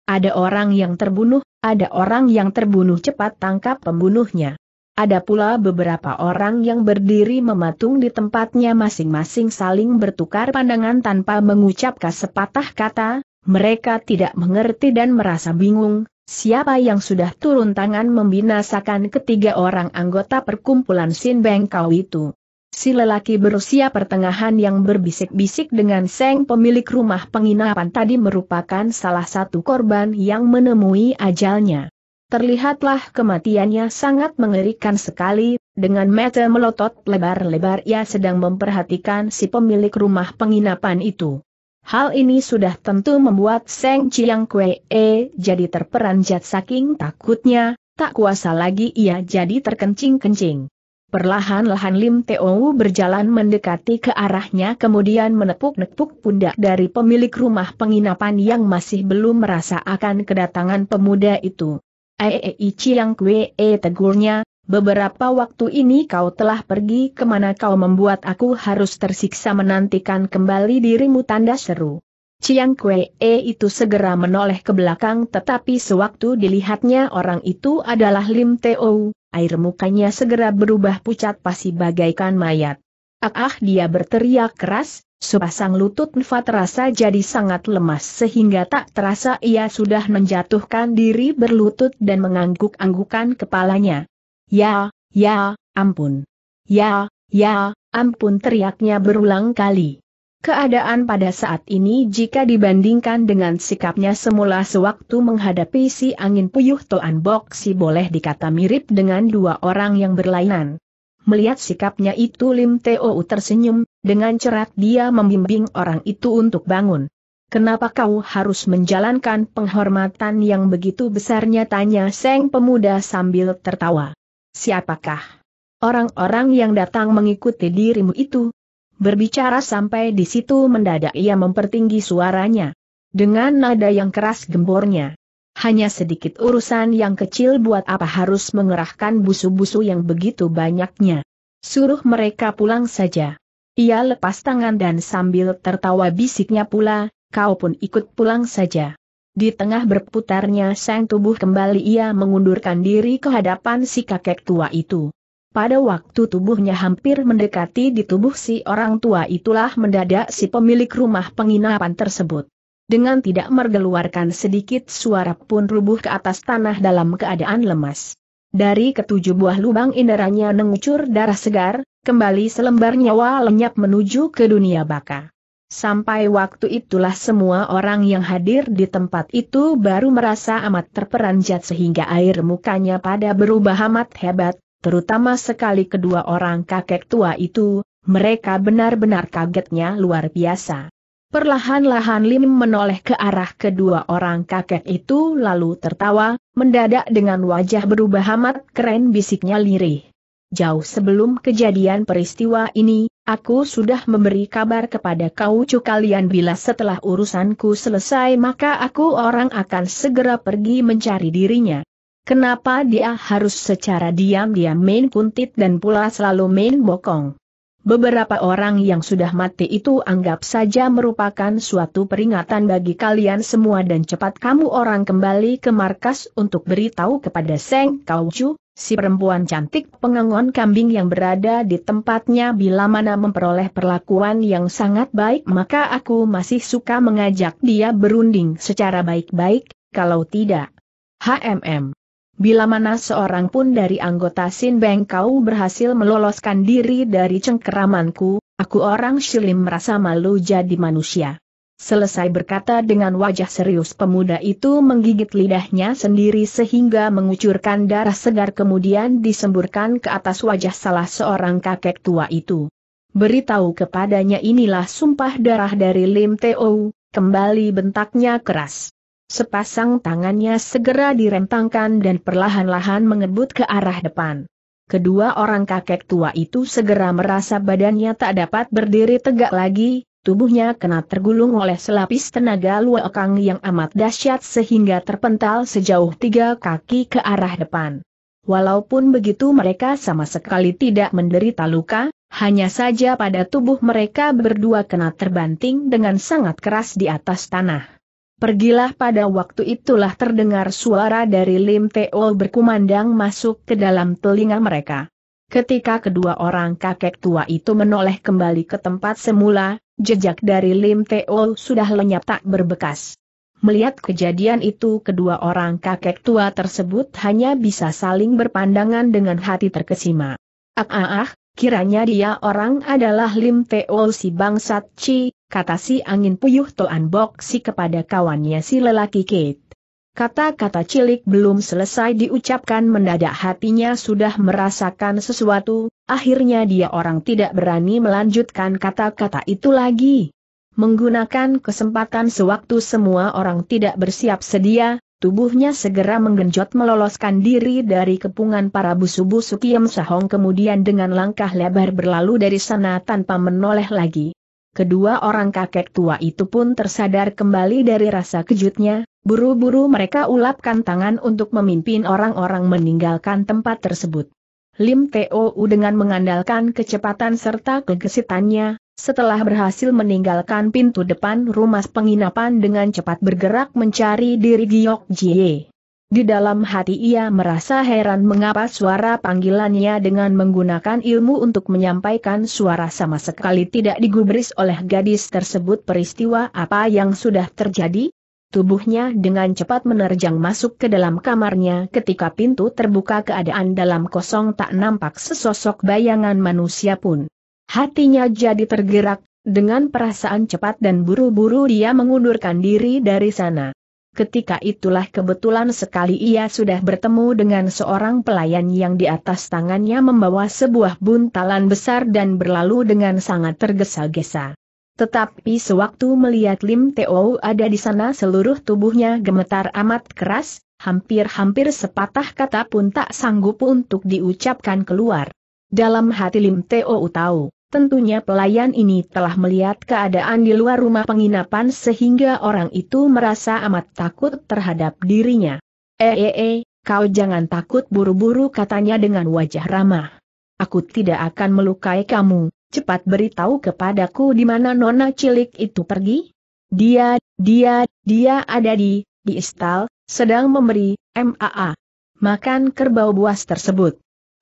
ada orang yang terbunuh, ada orang yang terbunuh cepat tangkap pembunuhnya. Ada pula beberapa orang yang berdiri mematung di tempatnya masing-masing saling bertukar pandangan tanpa mengucapkan sepatah kata, mereka tidak mengerti dan merasa bingung, siapa yang sudah turun tangan membinasakan ketiga orang anggota perkumpulan Sin Bengkau itu si lelaki berusia pertengahan yang berbisik-bisik dengan Seng pemilik rumah penginapan tadi merupakan salah satu korban yang menemui ajalnya. Terlihatlah kematiannya sangat mengerikan sekali, dengan mata melotot lebar-lebar ia sedang memperhatikan si pemilik rumah penginapan itu. Hal ini sudah tentu membuat Seng Chiang Kwe e jadi terperanjat saking takutnya, tak kuasa lagi ia jadi terkencing-kencing. Perlahan-lahan Lim Teo berjalan mendekati ke arahnya kemudian menepuk-nepuk pundak dari pemilik rumah penginapan yang masih belum merasa akan kedatangan pemuda itu. Eei Chiang Kwe E tegurnya, beberapa waktu ini kau telah pergi kemana kau membuat aku harus tersiksa menantikan kembali dirimu tanda seru. Chiang Kue e itu segera menoleh ke belakang tetapi sewaktu dilihatnya orang itu adalah Lim Teo, air mukanya segera berubah pucat pasi bagaikan mayat. Ah, ah dia berteriak keras, sepasang lutut Nfa terasa jadi sangat lemas sehingga tak terasa ia sudah menjatuhkan diri berlutut dan mengangguk-anggukan kepalanya. Ya, ya, ampun. Ya, ya, ampun teriaknya berulang kali. Keadaan pada saat ini jika dibandingkan dengan sikapnya semula sewaktu menghadapi si angin puyuh Toan Bok si boleh dikata mirip dengan dua orang yang berlainan. Melihat sikapnya itu Lim Teo tersenyum, dengan cerat dia membimbing orang itu untuk bangun. Kenapa kau harus menjalankan penghormatan yang begitu besarnya tanya Seng pemuda sambil tertawa. Siapakah? Orang-orang yang datang mengikuti dirimu itu, Berbicara sampai di situ mendadak ia mempertinggi suaranya. Dengan nada yang keras gembornya. Hanya sedikit urusan yang kecil buat apa harus mengerahkan busu-busu yang begitu banyaknya. Suruh mereka pulang saja. Ia lepas tangan dan sambil tertawa bisiknya pula, kau pun ikut pulang saja. Di tengah berputarnya sang tubuh kembali ia mengundurkan diri ke hadapan si kakek tua itu. Pada waktu tubuhnya hampir mendekati di tubuh si orang tua itulah mendadak si pemilik rumah penginapan tersebut. Dengan tidak mergeluarkan sedikit suara pun rubuh ke atas tanah dalam keadaan lemas. Dari ketujuh buah lubang inderanya mengucur darah segar, kembali selembar nyawa lenyap menuju ke dunia baka. Sampai waktu itulah semua orang yang hadir di tempat itu baru merasa amat terperanjat sehingga air mukanya pada berubah amat hebat, terutama sekali kedua orang kakek tua itu, mereka benar-benar kagetnya luar biasa. Perlahan-lahan Lim menoleh ke arah kedua orang kakek itu lalu tertawa, mendadak dengan wajah berubah amat keren bisiknya lirih. Jauh sebelum kejadian peristiwa ini, aku sudah memberi kabar kepada kau cu kalian bila setelah urusanku selesai maka aku orang akan segera pergi mencari dirinya. Kenapa dia harus secara diam-diam main kuntit dan pula selalu main bokong? Beberapa orang yang sudah mati itu anggap saja merupakan suatu peringatan bagi kalian semua dan cepat kamu orang kembali ke markas untuk beritahu kepada Seng Chu, si perempuan cantik pengangon kambing yang berada di tempatnya bila mana memperoleh perlakuan yang sangat baik maka aku masih suka mengajak dia berunding secara baik-baik, kalau tidak. HMM Bila mana seorang pun dari anggota Sin Beng kau berhasil meloloskan diri dari cengkeramanku, aku orang Shilim merasa malu jadi manusia. Selesai berkata dengan wajah serius pemuda itu menggigit lidahnya sendiri sehingga mengucurkan darah segar kemudian disemburkan ke atas wajah salah seorang kakek tua itu. Beritahu kepadanya inilah sumpah darah dari Lim Teo, kembali bentaknya keras. Sepasang tangannya segera direntangkan dan perlahan-lahan mengebut ke arah depan. Kedua orang kakek tua itu segera merasa badannya tak dapat berdiri tegak lagi, tubuhnya kena tergulung oleh selapis tenaga luakang yang amat dahsyat sehingga terpental sejauh tiga kaki ke arah depan. Walaupun begitu mereka sama sekali tidak menderita luka, hanya saja pada tubuh mereka berdua kena terbanting dengan sangat keras di atas tanah. Pergilah pada waktu itulah terdengar suara dari Lim Teo berkumandang masuk ke dalam telinga mereka. Ketika kedua orang kakek tua itu menoleh kembali ke tempat semula, jejak dari Lim Teo sudah lenyap tak berbekas. Melihat kejadian itu kedua orang kakek tua tersebut hanya bisa saling berpandangan dengan hati terkesima. Ah ah ah, kiranya dia orang adalah Lim Teo si bangsat Chi, kata si angin puyuh Toan Boksi kepada kawannya si lelaki Kate. Kata-kata cilik belum selesai diucapkan mendadak hatinya sudah merasakan sesuatu, akhirnya dia orang tidak berani melanjutkan kata-kata itu lagi. Menggunakan kesempatan sewaktu semua orang tidak bersiap sedia, tubuhnya segera menggenjot meloloskan diri dari kepungan para busu-busu Kiem Sahong kemudian dengan langkah lebar berlalu dari sana tanpa menoleh lagi. Kedua orang kakek tua itu pun tersadar kembali dari rasa kejutnya, buru-buru mereka ulapkan tangan untuk memimpin orang-orang meninggalkan tempat tersebut. Lim Teo dengan mengandalkan kecepatan serta kegesitannya, setelah berhasil meninggalkan pintu depan rumah penginapan dengan cepat bergerak mencari diri Giyok Jie. Di dalam hati ia merasa heran mengapa suara panggilannya dengan menggunakan ilmu untuk menyampaikan suara sama sekali tidak digubris oleh gadis tersebut peristiwa apa yang sudah terjadi. Tubuhnya dengan cepat menerjang masuk ke dalam kamarnya ketika pintu terbuka keadaan dalam kosong tak nampak sesosok bayangan manusia pun. Hatinya jadi tergerak, dengan perasaan cepat dan buru-buru dia mengundurkan diri dari sana. Ketika itulah kebetulan sekali ia sudah bertemu dengan seorang pelayan yang di atas tangannya membawa sebuah buntalan besar dan berlalu dengan sangat tergesa-gesa. Tetapi sewaktu melihat Lim Teo ada di sana seluruh tubuhnya gemetar amat keras, hampir-hampir sepatah kata pun tak sanggup untuk diucapkan keluar. Dalam hati Lim Teo tahu, Tentunya pelayan ini telah melihat keadaan di luar rumah penginapan sehingga orang itu merasa amat takut terhadap dirinya. Eh eh eh, kau jangan takut buru-buru katanya dengan wajah ramah. Aku tidak akan melukai kamu, cepat beritahu kepadaku di mana nona cilik itu pergi. Dia, dia, dia ada di, di istal, sedang memberi, MAA. Makan kerbau buas tersebut.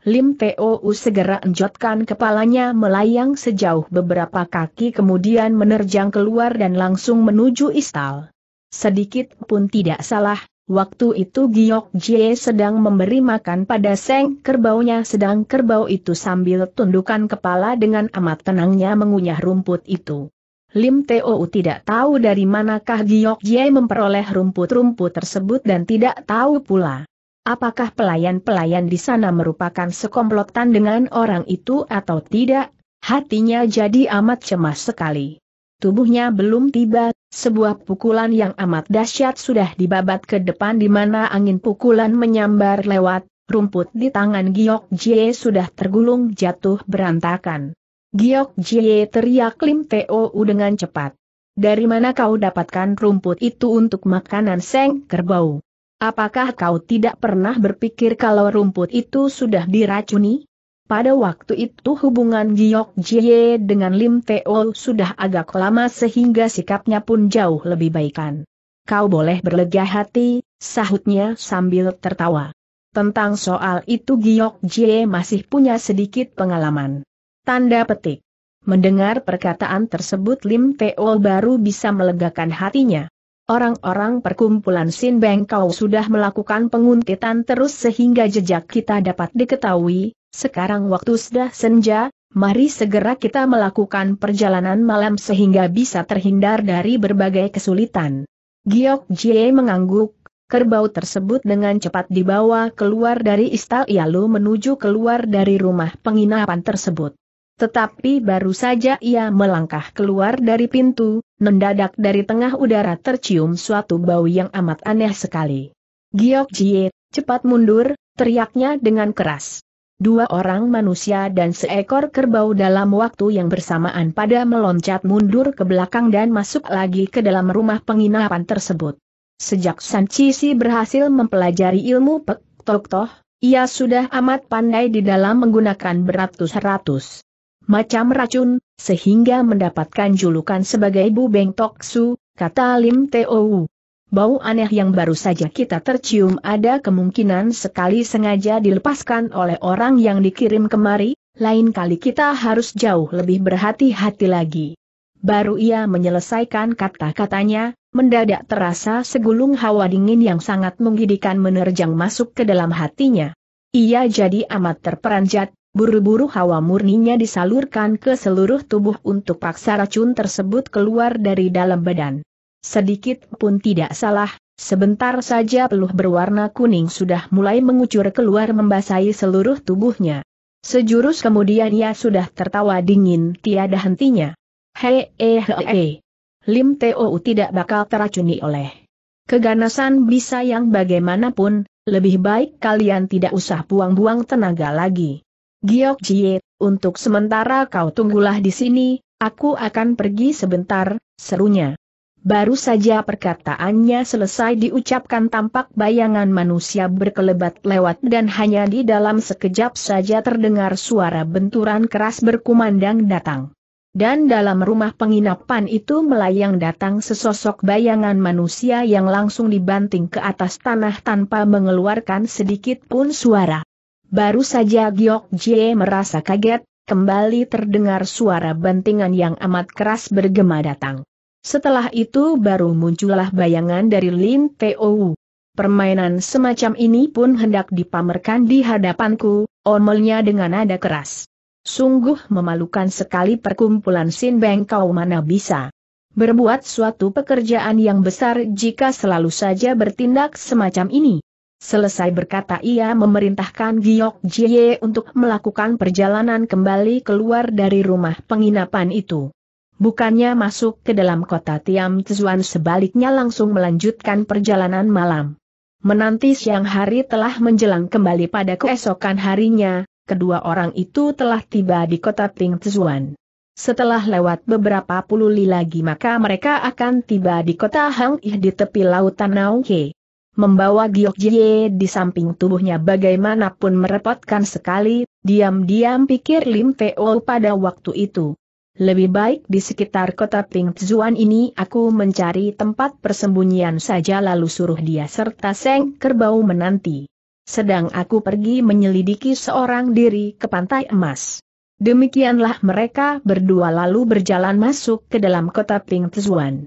Lim Teo segera enjotkan kepalanya melayang sejauh beberapa kaki kemudian menerjang keluar dan langsung menuju istal. Sedikit pun tidak salah, waktu itu Giok Jie sedang memberi makan pada seng kerbaunya sedang kerbau itu sambil tundukan kepala dengan amat tenangnya mengunyah rumput itu. Lim Teo tidak tahu dari manakah Giok Jie memperoleh rumput-rumput tersebut dan tidak tahu pula Apakah pelayan-pelayan di sana merupakan sekomplotan dengan orang itu atau tidak? Hatinya jadi amat cemas sekali. Tubuhnya belum tiba, sebuah pukulan yang amat dahsyat sudah dibabat ke depan di mana angin pukulan menyambar lewat, rumput di tangan Giok Jie sudah tergulung jatuh berantakan. Giok Jie teriak Lim Teo dengan cepat. Dari mana kau dapatkan rumput itu untuk makanan seng kerbau? Apakah kau tidak pernah berpikir kalau rumput itu sudah diracuni? Pada waktu itu hubungan Giok Jie dengan Lim Teo sudah agak lama sehingga sikapnya pun jauh lebih baikan. Kau boleh berlega hati, sahutnya sambil tertawa. Tentang soal itu Giok Jie masih punya sedikit pengalaman. Tanda petik. Mendengar perkataan tersebut Lim Teo baru bisa melegakan hatinya. Orang-orang perkumpulan Sin Beng sudah melakukan penguntitan terus sehingga jejak kita dapat diketahui, sekarang waktu sudah senja, mari segera kita melakukan perjalanan malam sehingga bisa terhindar dari berbagai kesulitan. Giok Jie mengangguk, kerbau tersebut dengan cepat dibawa keluar dari istal yalu menuju keluar dari rumah penginapan tersebut. Tetapi baru saja ia melangkah keluar dari pintu, mendadak dari tengah udara tercium suatu bau yang amat aneh sekali. Giok Jie, cepat mundur, teriaknya dengan keras. Dua orang manusia dan seekor kerbau dalam waktu yang bersamaan pada meloncat mundur ke belakang dan masuk lagi ke dalam rumah penginapan tersebut. Sejak San Cisi berhasil mempelajari ilmu Pek Tok Toh, ia sudah amat pandai di dalam menggunakan beratus-ratus macam racun, sehingga mendapatkan julukan sebagai Bubeng Toksu, kata Lim Tou. Bau aneh yang baru saja kita tercium ada kemungkinan sekali sengaja dilepaskan oleh orang yang dikirim kemari, lain kali kita harus jauh lebih berhati-hati lagi. Baru ia menyelesaikan kata-katanya, mendadak terasa segulung hawa dingin yang sangat menggidikan menerjang masuk ke dalam hatinya. Ia jadi amat terperanjat, Buru-buru hawa murninya disalurkan ke seluruh tubuh untuk paksa racun tersebut keluar dari dalam badan. Sedikit pun tidak salah, sebentar saja peluh berwarna kuning sudah mulai mengucur keluar membasahi seluruh tubuhnya. Sejurus kemudian ia sudah tertawa dingin tiada hentinya. Hei, eh, he, Lim Teo tidak bakal teracuni oleh keganasan bisa yang bagaimanapun, lebih baik kalian tidak usah buang-buang tenaga lagi. Giok Jie, untuk sementara kau tunggulah di sini, aku akan pergi sebentar, serunya. Baru saja perkataannya selesai diucapkan tampak bayangan manusia berkelebat lewat dan hanya di dalam sekejap saja terdengar suara benturan keras berkumandang datang. Dan dalam rumah penginapan itu melayang datang sesosok bayangan manusia yang langsung dibanting ke atas tanah tanpa mengeluarkan sedikit pun suara. Baru saja Giok Jie merasa kaget, kembali terdengar suara bantingan yang amat keras bergema datang. Setelah itu baru muncullah bayangan dari Lin Teo. Permainan semacam ini pun hendak dipamerkan di hadapanku, omelnya dengan nada keras. Sungguh memalukan sekali perkumpulan Sin Beng kau mana bisa berbuat suatu pekerjaan yang besar jika selalu saja bertindak semacam ini. Selesai berkata ia memerintahkan Giok Jie untuk melakukan perjalanan kembali keluar dari rumah penginapan itu. Bukannya masuk ke dalam kota Tiam Tzuan sebaliknya langsung melanjutkan perjalanan malam. Menanti siang hari telah menjelang kembali pada keesokan harinya, kedua orang itu telah tiba di kota Ting Tzuan. Setelah lewat beberapa puluh li lagi maka mereka akan tiba di kota Hang Ih di tepi lautan Nauke membawa Giok Jie di samping tubuhnya bagaimanapun merepotkan sekali, diam-diam pikir Lim Teo pada waktu itu. Lebih baik di sekitar kota Tzuan ini aku mencari tempat persembunyian saja lalu suruh dia serta Seng Kerbau menanti. Sedang aku pergi menyelidiki seorang diri ke pantai emas. Demikianlah mereka berdua lalu berjalan masuk ke dalam kota Tzuan.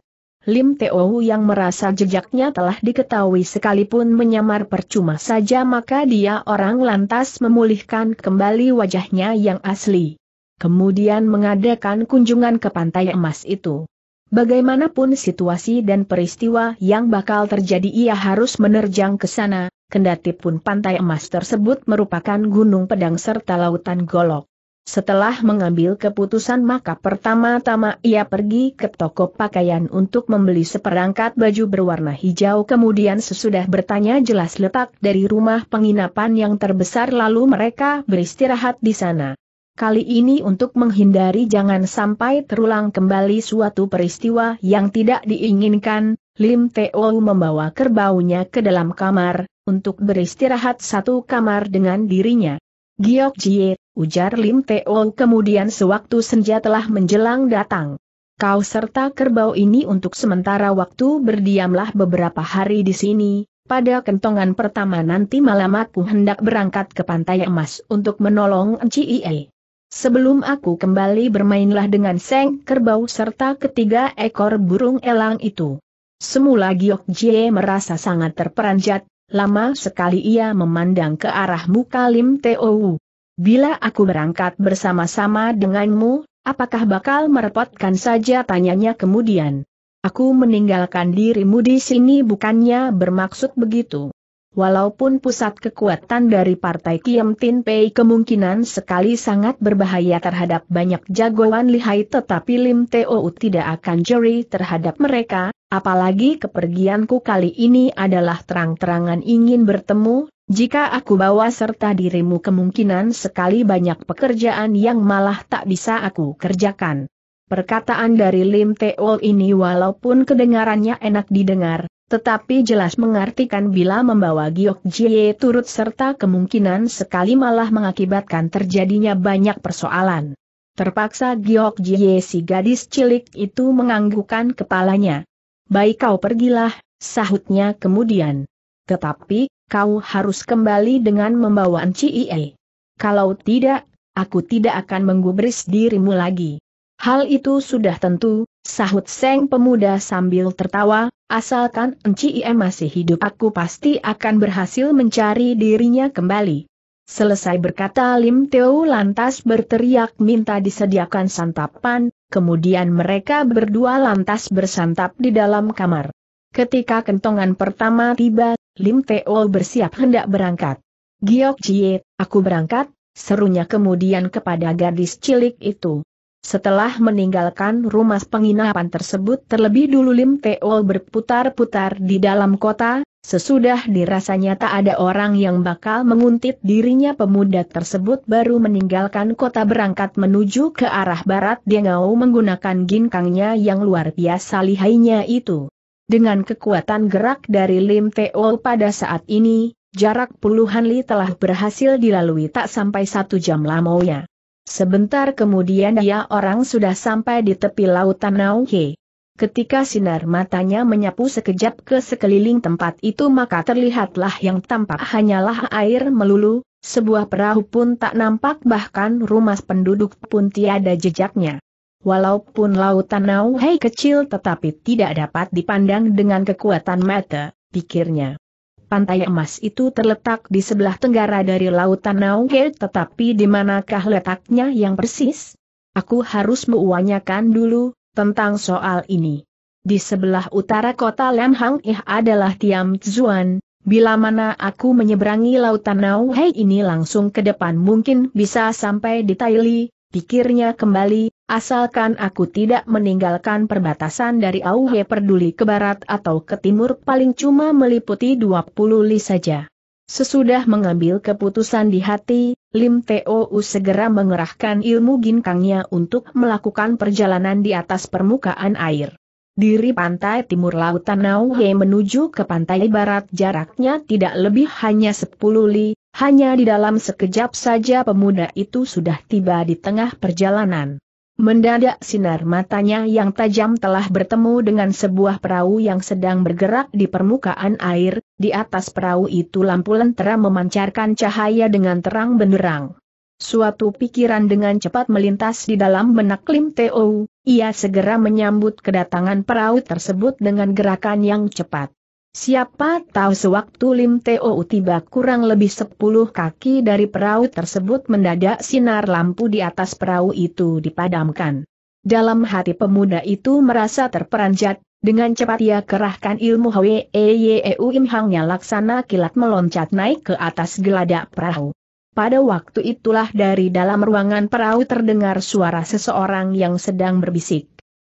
Lim Teo yang merasa jejaknya telah diketahui sekalipun menyamar percuma saja maka dia orang lantas memulihkan kembali wajahnya yang asli. Kemudian mengadakan kunjungan ke pantai emas itu. Bagaimanapun situasi dan peristiwa yang bakal terjadi ia harus menerjang ke sana, kendati pantai emas tersebut merupakan gunung pedang serta lautan golok. Setelah mengambil keputusan maka pertama-tama ia pergi ke toko pakaian untuk membeli seperangkat baju berwarna hijau kemudian sesudah bertanya jelas letak dari rumah penginapan yang terbesar lalu mereka beristirahat di sana. Kali ini untuk menghindari jangan sampai terulang kembali suatu peristiwa yang tidak diinginkan, Lim Teo membawa kerbaunya ke dalam kamar, untuk beristirahat satu kamar dengan dirinya. Giok Jie ujar Lim Teo kemudian sewaktu senja telah menjelang datang. Kau serta kerbau ini untuk sementara waktu berdiamlah beberapa hari di sini, pada kentongan pertama nanti malam aku hendak berangkat ke Pantai Emas untuk menolong NCIE. Sebelum aku kembali bermainlah dengan Seng Kerbau serta ketiga ekor burung elang itu. Semula Giok Jie merasa sangat terperanjat, lama sekali ia memandang ke arah muka Lim Teo. Bila aku berangkat bersama-sama denganmu, apakah bakal merepotkan saja tanyanya kemudian. Aku meninggalkan dirimu di sini bukannya bermaksud begitu. Walaupun pusat kekuatan dari Partai Kiem Tin Pei kemungkinan sekali sangat berbahaya terhadap banyak jagoan lihai tetapi Lim Teo tidak akan jeri terhadap mereka, apalagi kepergianku kali ini adalah terang-terangan ingin bertemu, jika aku bawa serta dirimu kemungkinan sekali banyak pekerjaan yang malah tak bisa aku kerjakan. Perkataan dari Lim Teo ini walaupun kedengarannya enak didengar, tetapi jelas mengartikan bila membawa Giok Jie turut serta kemungkinan sekali malah mengakibatkan terjadinya banyak persoalan. Terpaksa Giok Jie si gadis cilik itu menganggukkan kepalanya. Baik kau pergilah, sahutnya kemudian. Tetapi, kau harus kembali dengan membawa Enci Ie. Kalau tidak, aku tidak akan menggubris dirimu lagi. Hal itu sudah tentu, sahut Seng pemuda sambil tertawa, asalkan Enci Ie masih hidup aku pasti akan berhasil mencari dirinya kembali. Selesai berkata Lim Teo lantas berteriak minta disediakan santapan, kemudian mereka berdua lantas bersantap di dalam kamar. Ketika kentongan pertama tiba, Lim Teo bersiap hendak berangkat. Giok Chie, aku berangkat, serunya kemudian kepada gadis cilik itu. Setelah meninggalkan rumah penginapan tersebut terlebih dulu Lim Teol berputar-putar di dalam kota, sesudah dirasanya tak ada orang yang bakal menguntit dirinya pemuda tersebut baru meninggalkan kota berangkat menuju ke arah barat dia ngau menggunakan ginkangnya yang luar biasa lihainya itu. Dengan kekuatan gerak dari Lim Teo pada saat ini, jarak puluhan li telah berhasil dilalui tak sampai satu jam lamanya. Sebentar kemudian dia orang sudah sampai di tepi lautan Nauhe. Ketika sinar matanya menyapu sekejap ke sekeliling tempat itu maka terlihatlah yang tampak hanyalah air melulu, sebuah perahu pun tak nampak bahkan rumah penduduk pun tiada jejaknya. Walaupun lautan nau Hei kecil tetapi tidak dapat dipandang dengan kekuatan mata, pikirnya. Pantai emas itu terletak di sebelah tenggara dari lautan nau Hei tetapi di manakah letaknya yang persis? Aku harus mewanyakan dulu, tentang soal ini. Di sebelah utara kota Lemhang Ih adalah Tiam Tzuan, Bila mana aku menyeberangi lautan nau Hei ini langsung ke depan mungkin bisa sampai di Taili, pikirnya kembali, asalkan aku tidak meninggalkan perbatasan dari Auhe Perduli ke barat atau ke timur paling cuma meliputi 20 li saja. Sesudah mengambil keputusan di hati, Lim Teo segera mengerahkan ilmu ginkangnya untuk melakukan perjalanan di atas permukaan air. Diri pantai timur lautan Tanauhe menuju ke pantai barat jaraknya tidak lebih hanya 10 li, hanya di dalam sekejap saja pemuda itu sudah tiba di tengah perjalanan. Mendadak sinar matanya yang tajam telah bertemu dengan sebuah perahu yang sedang bergerak di permukaan air, di atas perahu itu lampu lentera memancarkan cahaya dengan terang benderang. Suatu pikiran dengan cepat melintas di dalam benak Lim Teo, ia segera menyambut kedatangan perahu tersebut dengan gerakan yang cepat. Siapa tahu sewaktu Lim Teo tiba kurang lebih sepuluh kaki dari perahu tersebut mendadak sinar lampu di atas perahu itu dipadamkan. Dalam hati pemuda itu merasa terperanjat, dengan cepat ia kerahkan ilmu Hweyeu e Im Hangnya laksana kilat meloncat naik ke atas geladak perahu. Pada waktu itulah dari dalam ruangan perahu terdengar suara seseorang yang sedang berbisik.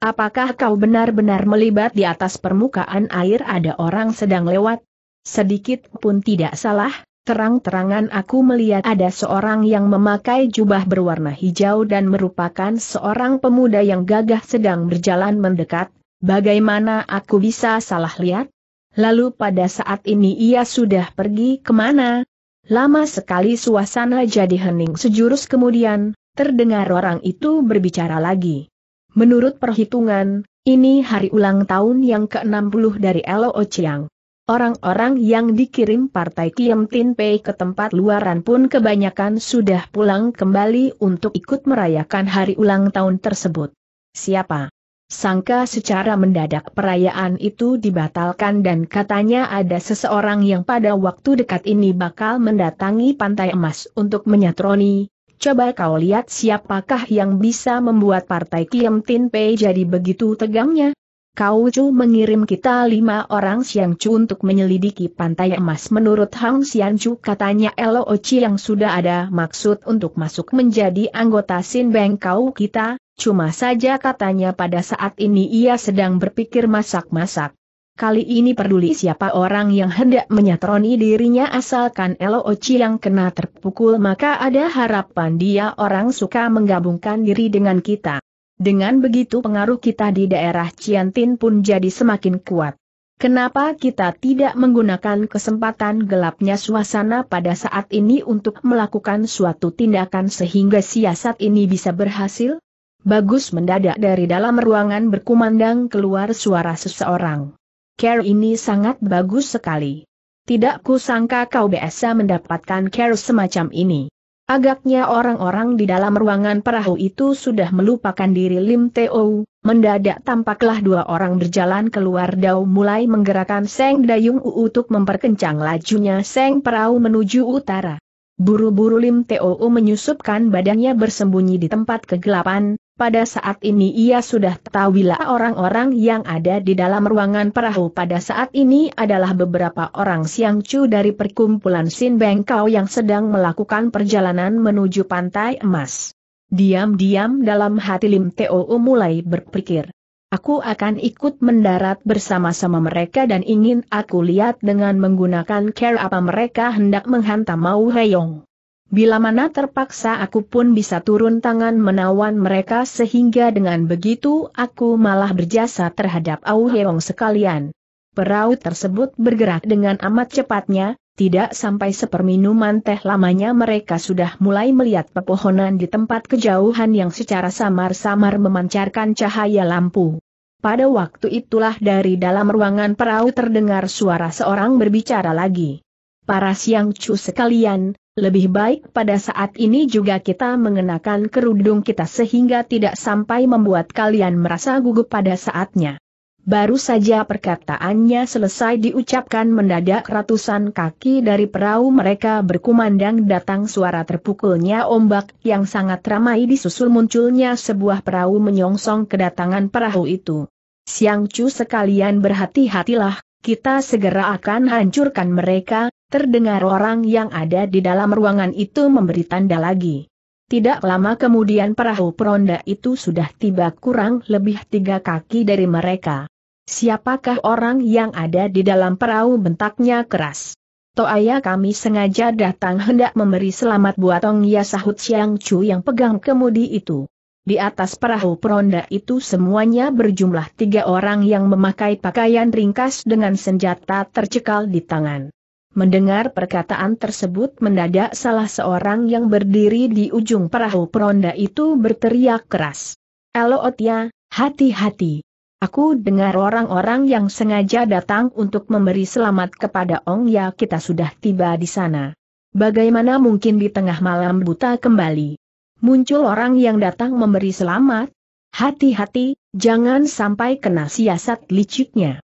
Apakah kau benar-benar melibat di atas permukaan air ada orang sedang lewat? Sedikit pun tidak salah, terang-terangan aku melihat ada seorang yang memakai jubah berwarna hijau dan merupakan seorang pemuda yang gagah sedang berjalan mendekat, bagaimana aku bisa salah lihat? Lalu pada saat ini ia sudah pergi kemana? Lama sekali suasana jadi hening sejurus kemudian, terdengar orang itu berbicara lagi. Menurut perhitungan, ini hari ulang tahun yang ke-60 dari Lo Chiang. Orang-orang yang dikirim Partai Kiem Tin Pei ke tempat luaran pun kebanyakan sudah pulang kembali untuk ikut merayakan hari ulang tahun tersebut. Siapa? Sangka secara mendadak perayaan itu dibatalkan dan katanya ada seseorang yang pada waktu dekat ini bakal mendatangi Pantai Emas untuk menyatroni, Coba kau lihat siapakah yang bisa membuat partai Kiem Tin Pei jadi begitu tegangnya. Kau Chu mengirim kita lima orang Siang Chu untuk menyelidiki pantai emas menurut Hang Siang Chu katanya Elo Ochi yang sudah ada maksud untuk masuk menjadi anggota Sin Bang Kau kita, cuma saja katanya pada saat ini ia sedang berpikir masak-masak. Kali ini peduli siapa orang yang hendak menyatroni dirinya asalkan Elo Oci yang kena terpukul maka ada harapan dia orang suka menggabungkan diri dengan kita. Dengan begitu pengaruh kita di daerah Ciantin pun jadi semakin kuat. Kenapa kita tidak menggunakan kesempatan gelapnya suasana pada saat ini untuk melakukan suatu tindakan sehingga siasat ini bisa berhasil? Bagus mendadak dari dalam ruangan berkumandang keluar suara seseorang care ini sangat bagus sekali. Tidak kusangka kau biasa mendapatkan care semacam ini. Agaknya orang-orang di dalam ruangan perahu itu sudah melupakan diri Lim Teo, mendadak tampaklah dua orang berjalan keluar dau mulai menggerakkan Seng Dayung U untuk memperkencang lajunya Seng Perahu menuju utara. Buru-buru Lim Teo menyusupkan badannya bersembunyi di tempat kegelapan, pada saat ini ia sudah tahu bila orang-orang yang ada di dalam ruangan perahu pada saat ini adalah beberapa orang Siang Chu dari perkumpulan Sin Bengkau yang sedang melakukan perjalanan menuju Pantai Emas. Diam-diam dalam hati Lim Teo mulai berpikir. Aku akan ikut mendarat bersama-sama mereka dan ingin aku lihat dengan menggunakan care apa mereka hendak menghantam Mao Heyong. Bila mana terpaksa aku pun bisa turun tangan menawan mereka sehingga dengan begitu aku malah berjasa terhadap Au Heong sekalian. Perahu tersebut bergerak dengan amat cepatnya, tidak sampai seperminuman teh lamanya mereka sudah mulai melihat pepohonan di tempat kejauhan yang secara samar-samar memancarkan cahaya lampu. Pada waktu itulah dari dalam ruangan perahu terdengar suara seorang berbicara lagi. Para siang cu sekalian, lebih baik pada saat ini juga kita mengenakan kerudung kita sehingga tidak sampai membuat kalian merasa gugup pada saatnya. Baru saja perkataannya selesai diucapkan mendadak ratusan kaki dari perahu mereka berkumandang datang suara terpukulnya ombak yang sangat ramai disusul munculnya sebuah perahu menyongsong kedatangan perahu itu. Siang cu sekalian berhati-hatilah, kita segera akan hancurkan mereka, Terdengar orang yang ada di dalam ruangan itu memberi tanda lagi. Tidak lama kemudian perahu peronda itu sudah tiba kurang lebih tiga kaki dari mereka. Siapakah orang yang ada di dalam perahu bentaknya keras? Toaya kami sengaja datang hendak memberi selamat buat Tong Ya sahut Siang Chu yang pegang kemudi itu. Di atas perahu peronda itu semuanya berjumlah tiga orang yang memakai pakaian ringkas dengan senjata tercekal di tangan. Mendengar perkataan tersebut mendadak salah seorang yang berdiri di ujung perahu peronda itu berteriak keras. Elootia, hati-hati. Aku dengar orang-orang yang sengaja datang untuk memberi selamat kepada Ong Ya kita sudah tiba di sana. Bagaimana mungkin di tengah malam buta kembali? Muncul orang yang datang memberi selamat? Hati-hati, jangan sampai kena siasat liciknya.